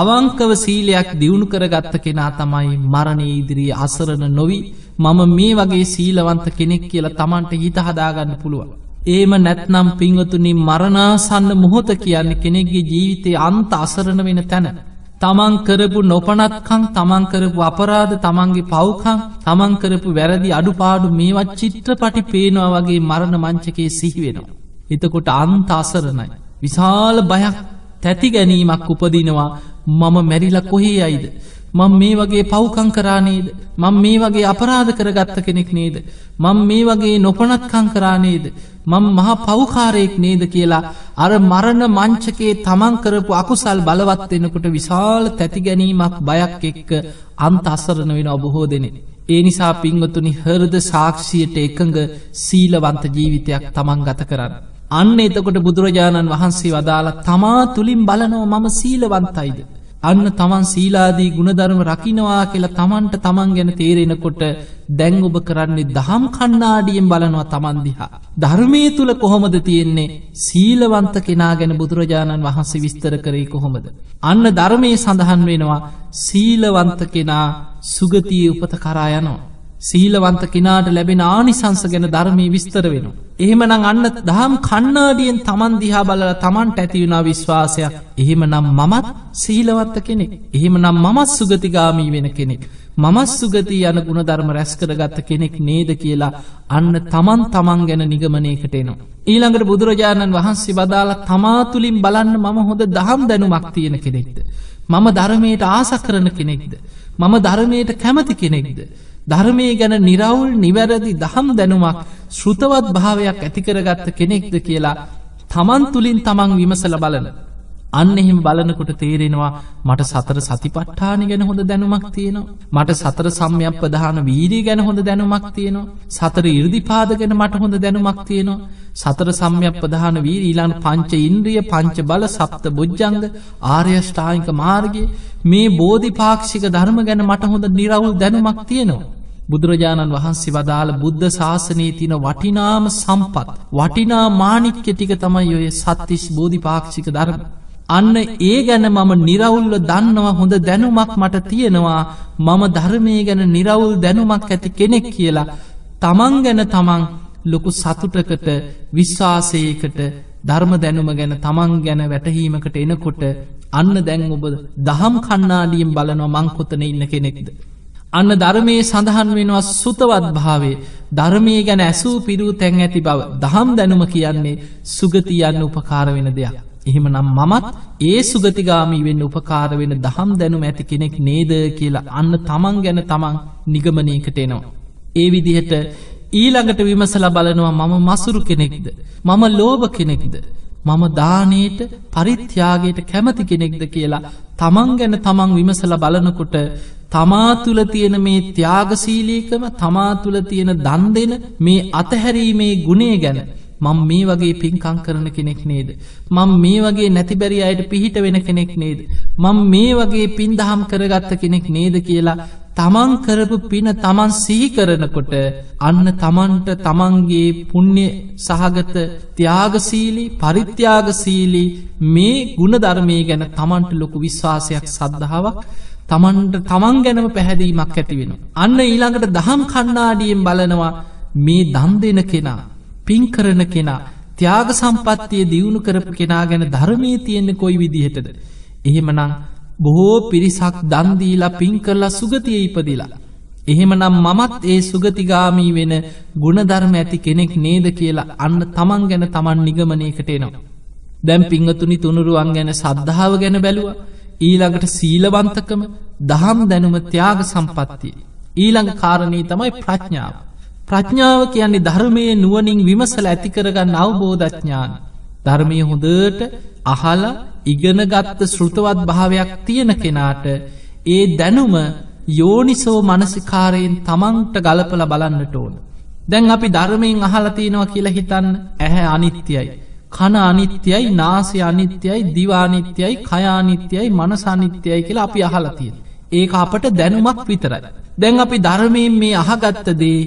අවංකව සීලයක් දියුණු කරගත්ත කෙනා තමයි මරණ ඉදිරියේ අසරණ නොවී මම මේ වගේ සීලවන්ත කෙනෙක් කියලා තමන්ට හිත හදාගන්න පුළුවන්. ඒම නැත්නම් පිංවතුනි මරණාසන්න මොහොත කියන්න කෙනෙක්ගේ ජීවිතය අන්ත අසරණ වෙන තැන. තමන් කරපු නොපනත්කං තමන් කරපු අපරාධ තමන්ගේ පවකං තමන් කරපු වැරදි අඩුපාඩු මේවත් චිත්‍රපටි පේනවා වගේ මරණ මංචකයේ සිහිවෙනවා. එතකොට අන්ත අසරණයි. විශාල බයක් තැති ගැනීමක් උපදිනවා මම මැරිලා කොහේ අයිද. මං මේ වගේ පව්කං කරානේද මං මේ වගේ අපරාධ කරගත්ත කෙනෙක් නේද මං මේ වගේ නොපනත්කං කරානේද මං මහා පවකාරයෙක් නේද කියලා අර මරණ මංචකේ තමන් කරපු අකුසල් බලවත් වෙනකොට විශාල තැති ගැනීමක් බයක් එක්ක අන්ත අසරණ වෙන ඔබොහෝ දෙනෙ ඒ නිසා පින්වතුනි හරද සාක්ෂියට එකඟ සීලවන්ත ජීවිතයක් තමන් ගත කරන්න අන්න එතකොට බුදුරජාණන් වහන්සේ වදාළ තමා තුළින් බලනෝ මම සීලවන්තයිද. අන්න තමන් සීලාදී ගුණධර්ම රකිනවා කියලා තමන්ට තමන් ගැන තේරෙනකොට දැන් ඔබ කරන්නේ දහම් කණ්ඩාඩියෙන් බලනවා තමන්දිහා. ධර්මය තුළ කොහොමද තියෙන්නේ සීලවන්ත කෙනා ගැන බුදුරජාණන් වහන්සේ විස්තර කරේ කොහොමද. අන්න ධර්මය සඳහන් වෙනවා සීලවන්ත කෙනා සුගතිය උපත කරා යනවා. සීලවන්ත කෙනාට ලැබෙන ආනිසංස ගැන ධර්මී විස්තර වෙන. එහෙමනං අන්න දහම් කන්නාඩියෙන් තමන් දිහා බලල තමන්ට ඇතිවුණ විශ්වාසයක් එහෙමනම් මමත් සීලවත්ත කෙනෙක්. එහෙමනම් මමත් සුගතිගාමී වෙන කෙනෙක්. මමත් සුගති යන ගුණ ධර්ම රැස්කරගත්ත කෙනෙක් නේද කියලා අන්න තමන් තමන් ගැන නිගමනයකට එනවා. ඊළඟට බුදුරජාණන් වහන්සේ වදාල තමාතුළින් බලන්න මම හොඳ දහම් දැනුමක් තියෙන කෙනෙක්ද. මම ධර්මයට ආසකරන කෙනෙක්ද. මම ධර්මයට කැමති කෙනෙක්ද. ධර්මය ගැන නිරවුල් නිවැරදි දහම් දැනුමක් ශෘතවත් භාවයක් ඇතිකරගත්ත කෙනෙක්ද කියලා තමන් තුළින් තමන් විමසල බලන. අන්න එහෙම බලනකොට තේරෙනවා මට සතර සතිපට්ඨාන ගැන හොඳ දැනුමක් තියෙනවා. මට සතර සම්යක් ප්‍රධාන වීරී ගැන හොඳ දැනුමක් තියෙනවා. සතර ඉර්දිපාද ගැන මට හොඳ දැනුමක් තියෙනවා. සතර සම්යක් ප්‍රධාන වීරීලාන් පංච ඉන්ද්‍රිය පංච බල සප්ත බොජ්ජංග ආර්යෂ්ඨායික මාර්ගය මේ බෝධිපාක්ෂික ධර්ම ගැන මට හොඳ නිරවුල් දැනුමක් තියෙනවා. බුදුරජාණන් වහන්සේ වදාළ බුද්ධ ශාසනයේ තින වටිනාම සම්පත්. වටිනා මානික්‍ය ටික තමයි ඔය සත්තිශ් බෝධි පාක්ෂික ධර්ම. අන්න ඒ ගැන මම නිරවුල්ව දන්නවා හොඳ දැනුමක් මට තියෙනවා මම ධර්මය ගැන නිරවුල් දැනුමක් ඇති කෙනෙක් කියලා. තමන් ගැන තමන් ලොකු සතුටකට විශ්වාසයකට ධර්ම දැනුම ගැන තමන් ගැන වැටහීමකට එනකොට අන්න දැන් ඔබ දහම් කන්නාඩියම් බලනවා මංකොතන ඉන්න කෙනෙක්ද. අන්න ධර්මයේ සඳහන් වෙනවා සුතවත් භාවේ ධර්මය ගැන ඇසූ පිරූ තැන් ඇති බව දහම් දැනුම කියන්නේ සුගතියන්න උපකාර වෙන දෙයක්. එහෙම නම් මමත් ඒ සුගතිගාමී වෙන්න උපකාර වෙන දහම් දැනුම ඇති කෙනෙක් නේද කියලා අන්න තමන් ගැන තමන් නිගමනයකට එනවා. ඒ විදිහට ඊළඟට විමසල බලනවා මම මසුරු කෙනෙක්ද. මම ලෝභ කෙනෙක්ද. මම දානයට පරිත්‍යාගයට කැමති කෙනෙක්ද කියලා තමන් ගැන තමන් විමසල බලනකොට තමාතුළ තියෙන මේ ත්‍යාගශීලීකම තමාතුළ තියෙන දන් දෙෙන මේ අතහැරීමේ ගුණේ ගැන මං මේ වගේ පින්කං කරන කෙනෙක් නේද. මං මේ වගේ නැතිබැරි අයට පිහිට වෙන කෙනෙක් නේද. මං මේ වගේ පින්දහම් කරගත්ත කෙනෙක් නේද කියලා තමන් කරපු පින තමන් සිහිකරනකොට අන්න තමන්ට තමන්ගේ පුුණ්‍ය සහගත ත්‍යාගසීලී පරිත්‍යාගසීලී මේ ගුණධර්මය ගැන තමන්ට ලොකු විශ්වාසයක් සද්ධාවක් තමන්ට තමන් ගැනම පැහැදීමක් ඇතිවෙන. අන්න ඊළඟට දහම් කණ්ඩාඩියෙන් බලනවා මේ දන් දෙන කෙනා පින්කරන කෙනා ත්‍යාග සම්පත්තිය දියුණු කරපු කෙනා ගැන ධර්මී තියෙන්නේ කොයි විදිහටද. එහෙමනං බොහෝ පිරිසක් දන්දීලා පින් කරලා සුගතිය ඉපදිලා. එහෙමනම් මමත් ඒ සුගතිගාමී වෙන ගුණධර්ම ඇති කෙනෙක් නේද කියලා අන්න තමන් ගැන තමන් නිගමනයකට එනවා. දැම් පිංහතුනි තුනුරුවන් ගැන සද්ධාව ගැන බැලුව. ඊළඟට සීලවන්තකම දහම් දැනුම ත්‍යාග සම්පත්තිය. ඊළඟ කාරණී තමයි ප්‍රඥාව. ප්‍රඥාව කියන්නේ ධර්මය නුවනින් විමසල ඇතිකරගන්න අවබෝධඥාන. ධර්මය හොඳට අහලා ඉගෙනගත්ත ශෘතවත් භාවයක් තියෙන කෙනාට ඒ දැනුම යෝනිසෝ මනසිකාරයෙන් තමන්ට ගලපල බලන්නට ඕන. දැන් අපි ධර්මයෙන් අහලතියනවා කියලා හිතන්න ඇහැ අනිත්‍යයි. කන අනිත්‍යයි නාසය අනිත්‍යයි දිවානිත්‍යයි කයානිත්‍යයි මනසානිත්‍යයි කියලා අපි අහලතිය. ඒක අපට දැනුමක් විතරයි. දැන් අපි ධර්මයෙන් මේ අහගත්තදේ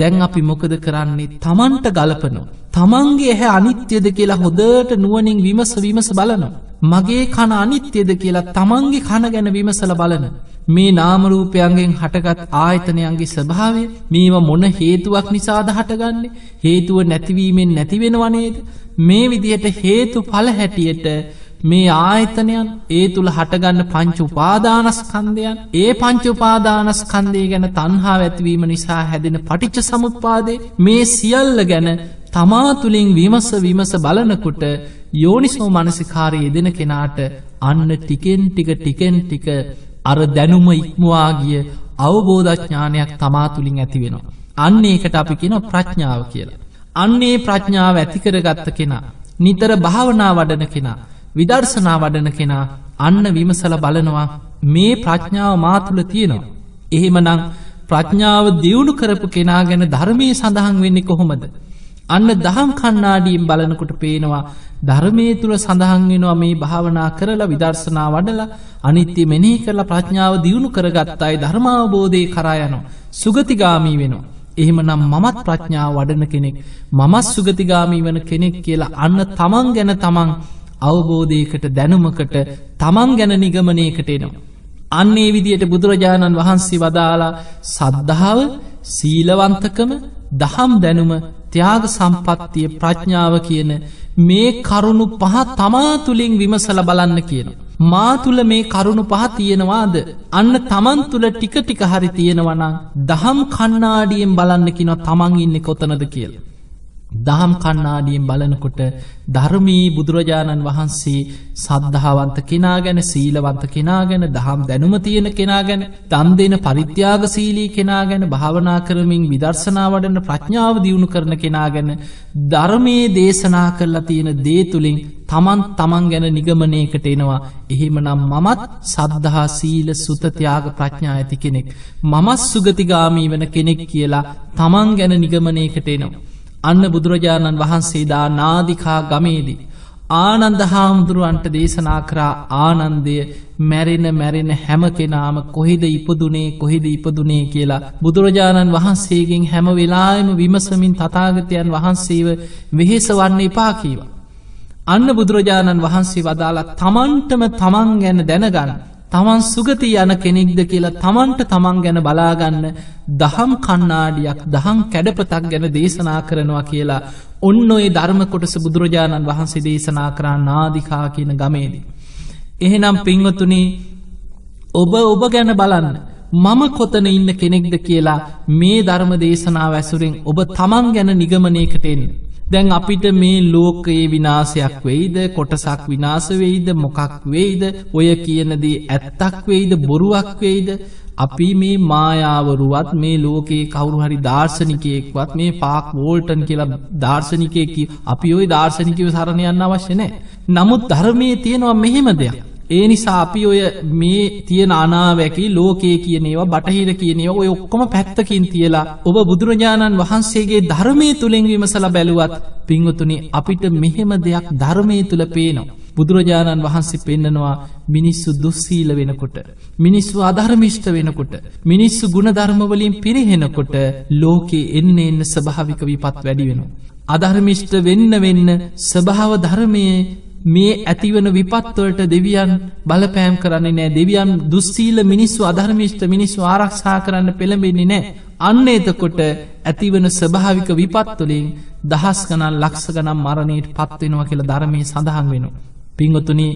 දැන් අපි මොකද කරන්නේ තමන්ට ගලපනෝ. තමන්ගේ හැ අනිත්‍යද කියලා හොදට නුවනින් විමස විමස බලනවා. මගේ කන අනිත්‍යද කියලා තමන්ගේ කන ගැන විමසල බලන. මේ නාමරූපයන්ගෙන් හටගත් ආයතනයන්ගේ ස්භාවේ මේම මොන හේතුවක් නිසාද හටගන්නේ හේතුව නැතිවීමෙන් නැතිවෙනවනේද මේ විදියට හේතු පල හැටියට මේ ආයතනයන් ඒ තුළ හටගන්න පංචු උපාදානස්කන්දයන් ඒ පංචු උපාදානස්කන්දය ගැන තන්හා ඇතිවීම නිසා හැදෙන පටිච්ච සමුත්පාදේ මේ සියල්ල ගැන තමා තුළින් විමස විමස බලනකුට යෝනිස්මෝ මනසිකාරය යෙදෙන කෙනාට අන්න ටිකෙන් ටික ටිකෙන් ටික අර දැනුම ඉක්මවාගිය අවබෝධඥානයක් තමා තුළින් ඇතිවෙනවා. අන්න ඒකට අපි කියෙන ප්‍රඥාව කියලා. අන්නේ ප්‍රඥාව ඇතිකරගත්ත කෙනා. නිතර භාවනා වඩන කෙනා විදර්ශනා වඩන කෙනා අන්න විමසල බලනවා මේ ප්‍රඥාව මාතුළ තියෙනවා. එහෙමනං ප්‍රඥාව දියුණු කරපු කෙනා ගැන ධර්මය සඳහන් වෙන්නේ කොහොමද. අන්න දහම් කන්නාඩීම් බලනකොට පේනවා ධර්මය තුළ සඳහන් වෙනවා මේ භාවනා කරලා විදර්ශනා වඩලා අනිත්‍ය මෙනෙහි කරලා ප්‍රඥාව දියුණු කරගත්තායි ධර්මාවබෝධය කරායනවා. සුගතිගාමී වෙනවා. එහෙමනම් මමත් ප්‍රඥාව වඩන කෙනෙක් මමත් සුගතිගාමී වන කෙනෙක් කියලා අන්න තමන් ගැන තමන් අවබෝධයකට දැනුමකට තමන් ගැන නිගමනයකට එනවා. අන්නේ විදියට බුදුරජාණන් වහන්සේ වදාලා සද්ධාව සීලවන්තකම දහම් දැනුම ත්‍යාග සම්පත්තිය ප්‍රඥාව කියන මේ කරුණු පහ තමාතුළින් විමසල බලන්න කියනවා. මාතුල මේ කරුණු පහ තියෙනවාද. අන්න තමන්තුළ ටික ටික හරි තියෙනවනං දහම් කන්නාඩියෙන් බලන්න කිනො තමන් ඉන්න කොතනද කියලා. දහම් කන්නාඩියෙන් බලනකොට ධර්මී බුදුරජාණන් වහන්සේ සද්ධාවන්ත කෙනා ගැන සීලවන්ත කෙනා ගැන දහම් දැනුම තියෙන කෙනා ගැන තන් දෙන පරිත්‍යාග සීලී කෙනා ගැන භාවනා කරමින් විදර්ශනා වඩන ප්‍රඥාව දියුණු කරන කෙනා ගැන ධර්මයේ දේශනා කරලා තියෙන දේ තුළින් තමන් තමන් ගැන නිගමනයකට එනවා එහෙමනම් මමත් සද්ධහා සීල සුතතියාග ප්‍රඥා ඇති කෙනෙක් මමත් සුගතිගාමී වන කෙනෙක් කියලා තමන් ගැන නිගමනයකට එනවා. අන්න බුදුරජාණන් වහන්සේදා නාදිකා ගමේදී. ආනන්ද හාමුදුරුවන්ට දේශනා කරා ආනන්දය මැරෙන මැරෙන හැම කෙනාම කොහිද ඉපදුනේ කොහිද ඉපදුනේ කියලා. බුදුරජාණන් වහන්සේගෙන් හැම වෙලායම විමසමින් තතාගතයන් වහන්සේව වෙහෙස වන්න එපාකීවා. අන්න බුදුරජාණන් වහන්සේ වදාලා තමන්ටම තමන් ගැන දැනගන්න. තමන් සුගති යන කෙනෙක්ද කියලා තමන්ට තමන් ගැන බලාගන්න දහම් කන්නාඩියක් දහම් කැඩපතක් ගැන දේශනා කරනවා කියලා ඔන්න ඔේ ධර්ම කොටස බුදුරජාණන් වහන්සේ දේශනා කරා නාදිකා කියන ගමේදී. එහෙනම් පින්වතුනේ ඔබ ඔබ ගැන බලන්න. මම කොතන ඉන්න කෙනෙක්ද කියලා මේ ධර්ම දේශනා වැසුරෙන් ඔබ තමන් ගැන නිගමනයකට එන්න. දැන් අපිට මේ ලෝකයේ විනාසයක් වෙයිද කොටසක් විනාසවෙයිද මොකක් වෙයිද ඔය කියනදී ඇත්තක් වෙයිද බොරුවක් වෙයිද අපි මේ මායාවරුවත් මේ ලෝකයේ කවුරු හරි දර්ශනිකයෙක්වත් මේ පාක් වෝල්ටන් කියලා දර්ශනිකයකි අපි ඔය දර්ශනිකව සරණයන්න අවශ්‍යනෑ. නමුත් ධර්මයේ තියෙනවා මෙහෙම දෙයක්. ඒ නිසා අපි ඔය මේ තියෙන අනාවැකි ලෝකයේ කියනේවා බටහිර කියනේවා ඔය ඔක්කොම පැත්තකින් තියලා ඔබ බුදුරජාණන් වහන්සේගේ ධර්මය තුළෙන් විමසල බැලුවත් පිංවතුනි අපිට මෙහෙම දෙයක් ධර්මය තුළ පේනවා. බුදුරජාණන් වහන්සේ පෙන්නනවා මිනිස්සු දුස්සීල වෙනකොට. මිනිස්සු අධර්මිෂ්ට වෙනකොට. මිනිස්සු ගුණධර්මවලින් පිරිහෙනකොට ලෝකේ එන්න එන්න ස්භාවික විපත් වැඩි වෙනවා. අධර්මිෂ්ට වෙන්න වෙන්න ස්භාව ධර්මයේ මේ ඇතිවන විපත්වලට දෙවියන් බලපෑම් කරන්නේ නෑ දෙවියන් දුස්සීල මිනිස්සු අධර්මිෂ්ට මිනිස්සු ආරක්ෂා කරන්න පෙළඹෙන්නේ නෑ. අන්න එතකොට ඇතිවන ස්භාවික විපත්තුලින් දහස් ගනන් ලක්ෂ ගනම් මරණයට පත්වෙනවා කියලා ධර්මය සඳහන් වෙන. පිංගොතුනි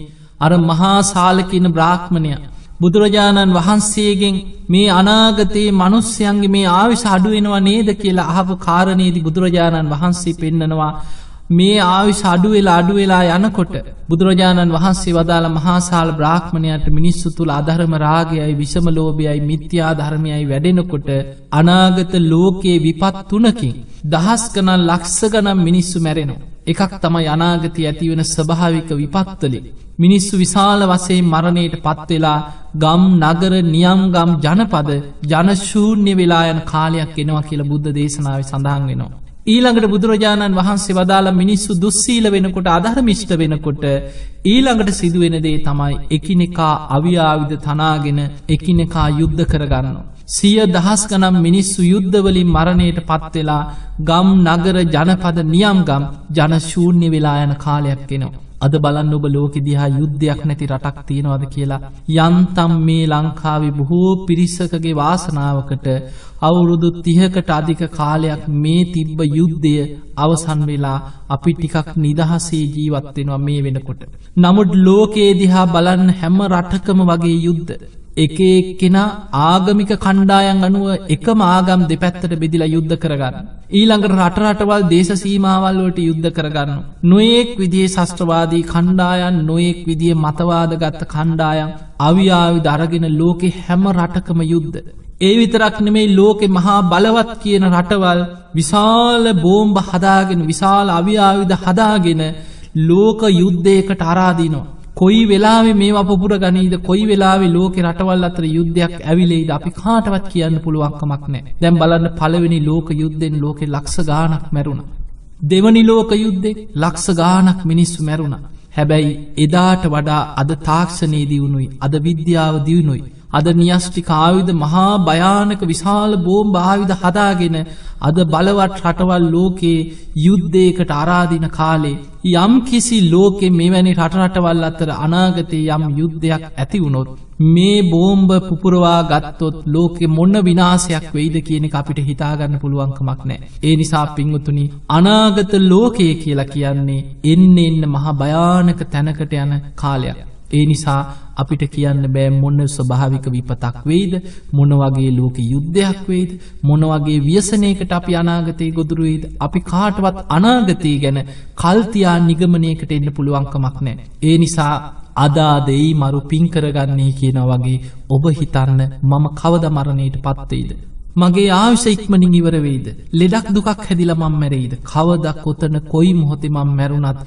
අර මහා සාලකින බ්‍රාහ්මණයක්. බුදුරජාණන් වහන්සේගෙන් මේ අනාගතයේ මනුස්්‍යයන්ගේ මේ ආවිශ අඩුවෙනවා නේද කියලා අහපු කාරණයේදි බුදුරජාණන් වහන්සේ පෙන්නනවා මේ ආවිශ අඩුවෙලා අඩුවෙලා යනකොට බුදුරජාණන් වහන්සේ වදාළ මහාසාල් බ්‍රාහ්මණයට මිනිස්සු තුළ අධර්ම රාගයයි විසම ලෝබයයි මිත්‍යා ධර්මයයි වැඩෙනකොට අනාගත ලෝකයේ විපත් තුනකින් දහස්කනන් ලක්ෂගනම් මිනිස්සු මැරෙනවා. එකක් තමයි අනාගති ඇතිවෙන ස්භාවික විපත්තලි. මිනිස්සු විශාල වසේ මරණයට පත්වෙලා ගම් නගර නියම්ගම් ජනපද ජනශූන්‍ය වෙලා යන කාලයක් එනවා කියල බුද්ධ දේශනාව සඳහන් වෙනවා. ඊළඟට බුදුරජාණන් වහන්සේ වදාළ මිනිස්සු දුස්සීල වෙනකොට අධර්මිෂ්ට වෙනකොට ඊළඟට සිදුවෙනදේ තමයි එකිනෙකා අවියාවිද තනාගෙන එකිනෙකා යුද්ධ කරගන්නවා. සිය දහස්කනම් මිනිස්සු යුද්ධවලින් මරණයට පත්වෙලා ගම් නගර ජනපද නියම්ගම් ජනශූන්‍ය වෙලා යන කාලයක් කෙනවා. අද බලන්න ඔබ ලෝකෙ දිහා යුද්ධයක් නැති රටක් තියෙනවාද කියලා. යන්තම් මේ ලංකාවේ බොහෝ පිරිස්සකගේ වාසනාවකට අවුරුදු තිහකට අධික කාලයක් මේ තිබ්බ යුද්ධය අවසන් වෙලා අපි ටිකක් නිදහසේ ජීවත්වෙනවා මේ වෙනකොට. නමුත් ලෝකයේ දිහා බලන්න හැම රටකම වගේ යුද්ධ. එක එක්කෙනා ආගමික කණ්ඩායන් අනුව එක මාගම් දෙපැත්තට බෙදිලා යුද්ධ කරගන්න. ඊළඟට රටරටවල් දේශ සීමාවල්ලුවට යුද්ධ කරගන්න. නොයෙක් විදිේ ශස්ත්‍රවාදී කණ්ඩායන් නොයෙක් විදිිය මතවාදගත්ත කණ්ඩායන් අවියාවි දරගෙන ලෝකෙ හැම රටකම යුද්ධ. ඒ විතරක් නෙමෙයි ලෝකෙ මහා බලවත් කියන රටවල් විශාල බෝම්භ හදාගෙන විශාල අවියාවිද හදාගෙන ලෝක යුද්ධයකට අරාදිනවා. කොයි වෙලාවෙ මේ අපපුර ගනීද කොයි වෙලාවෙ ලෝක රටවල් අතර යුද්ධයක් ඇවිලෙයිද අපි කාටවත් කියන්න පුළුවන්කමක් නෑ දැම් බලන්න පළවෙනි ලෝක යුද්ධෙන් ලෝකෙ ලක්ෂ ගානක් මැරුණ. දෙවනි ලෝක යුද්ධෙ ලක්ෂ ගානක් මිනිස්සු මැරුණ. හැබැයි එදාට වඩා අද තාක්ෂණයේ දියුණුයි අද විද්‍යාව දියුණුයි අද නිියස්ටික ආයුධ මහා භයානක විශාල බෝම් භාවිධ හදාගෙන අද බලවත් රටවල් ලෝකයේ යුද්ධයකට අරාධින කාලේ. යම් කිසි ලෝකෙ මෙවැනි රටරටවල් අතර අනාගතය යම් යුද්ධයක් ඇති වුණොත්. මේ බෝම්භ පුපුරවා ගත්තොත් ලෝකෙ මොන්න විනාසයක් වෙයිද කියනෙ අපිට හිතාගන්න පුළුවන්කමක් නෑ. ඒ නිසා පිංගුතුනි අනාගත ලෝකයේ කියලා කියන්නේ එන්න එන්න මහා භයානක තැනකට යන කාලයක්. ඒ නිසා අපිට කියන්න බෑ මොන්න ස්වභාවික විපතක් වෙයිද මොනවගේ ලෝක යුද්ධයක් වෙයිද මොනවගේ ව්‍යසනයකට අපි අනාගතය ගොදුරුවේද අපි කාටවත් අනාගතය ගැන කල්තියා නිගමනයකට එන්න පුළුවන්කමක් නෑ. ඒ නිසා අදාදෙයි මරු පින්කරගන්නේ කියන වගේ ඔබ හිතන්න මම කවද මරණයට පත්වෙයිද. මගේ ආවශ ඉක්මනින් ඉවරවෙයිද. ලෙඩක් දුකක් හැදිල මං මැරෙයිද. කවදක් කොතන කොයි මොහොතෙ මං මැරුණත්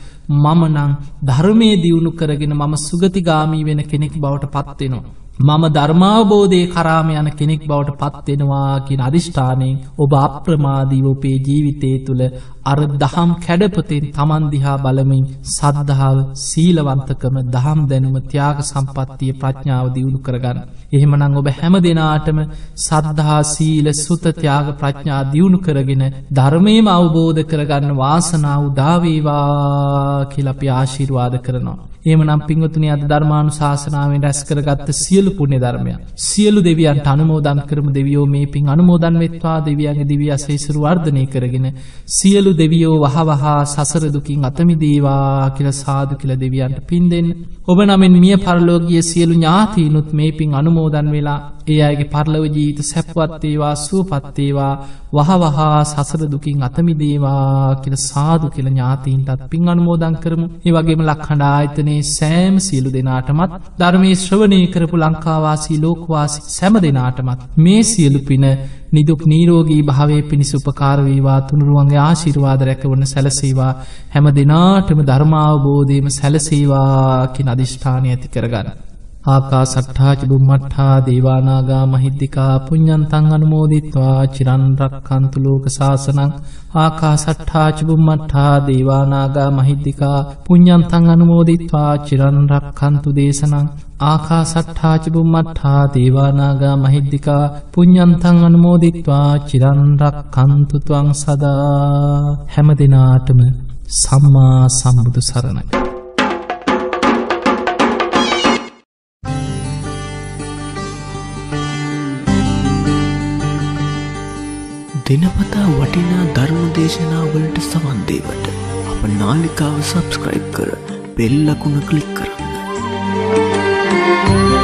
මමනං ධර්මය දියුණු කරගෙන මම සුගතිගාමී වෙන කෙනෙක් බවට පත්වෙනවා. මම ධර්මාබෝධය කරාම යන කෙනෙක් බවට පත්වෙනවා කියෙන අධිෂ්ඨානයෙන් ඔබ අප්‍රමාදීවෝපේ ජීවිතය තුළ අර දහම් කැඩපතින් තමන්දිහා බලමින් සද්ධාව සීලවන්තකම දහම් දැනුම ත්‍යයාග සම්පත්තිය ප්‍රඥාව දියුණු කරගන්න. එහෙමනං ඔබ හැම දෙනාටම සද්ධහා සීල සුතත්‍යයාග ප්‍රඥා දියුණු කරගෙන ධර්මයම අවබෝධ කරගන්න වාසනාව දාවේවා කියලපි ආශිර්වාද කරනවා. ඒමනම් පින්වතුන අද ධර්මාණු ශාසනාවෙන් රැස් කරගත්ත සියලු පුුණෙ ධර්මය. සියලු දෙවියන්ට අනුමෝදන් කරම දෙවියෝ මේ පින් අනුමෝදන් වෙත්වා දෙවියන්ගේ දිවිය අසේසරු වර්ධනය කරගෙන සියලු සියලු දෙවියෝ වහවහා සසරදුකින් අතමිදේවා කියල සාදු කියල දෙවියන්ට පින් දෙෙන් ඔබ නමෙන් මිය පරලෝගිය සියලු ඥාතිීනුත් මේ පින් අනුමෝදන් වෙලා ඒ අයගේ පරලව ජීවිත සැප්වත්තේවා සූපත්තේවා වහවහා සසරදුකින් අතමිදේවා කියල සාදු කියල ඥාතීන්ටත් පින් අනුමෝදන් කරමු ඒ වගේම ලක්හඩා අයතනේ සෑම් සියලු දෙනාටමත් ධර්මය ශ්‍රවණය කරපු ලංකාවාසී ලෝකවාසි සැම දෙනාටමත් මේ සියලු පින නිදුක් නීරෝගී භාවය පිණිසුපකාරවීවා තුනුරුවන්ගේ ආශිර ආශිර්වාද රැකවන සැලසීවා හැම දෙනාටම ධර්මාවබෝධීම සැලසීවා කින් අධිෂ්ඨානය ඇති කරගන්න. ආකා සට්ඨාච බුම්මට්හා දේවානාගා මහිද්දිකා පුඤ්ඥන්තං අනුමෝදිත්වා චිරන්රක්කන්තු ලෝක ශාසනං ආකා සට්ඨාච බුම්මට්හා දේවානාගා මහිද්දිකා පුඤ්ඥන්තං අනුමෝදිත්වා චිරන්රක්කන්තු දේශනං ආකා සට්ඨාචිබුම්මට්හා දේවානාගා මහිද්දිිකා පුඤ්ඥන්තන් අනමෝදිත්වා චිරන්රක් කන්තුතුවන් සදා හැම දෙනාටම සම්මා සම්බුදු සරණයි. දිනපතා වටිනා ධර්ම දේශනාවලට සවන්දේවට අප නාලිකාව සබස්ක්‍රයිබ් කර පෙල්ලකුණ කලික් කරන්න. you.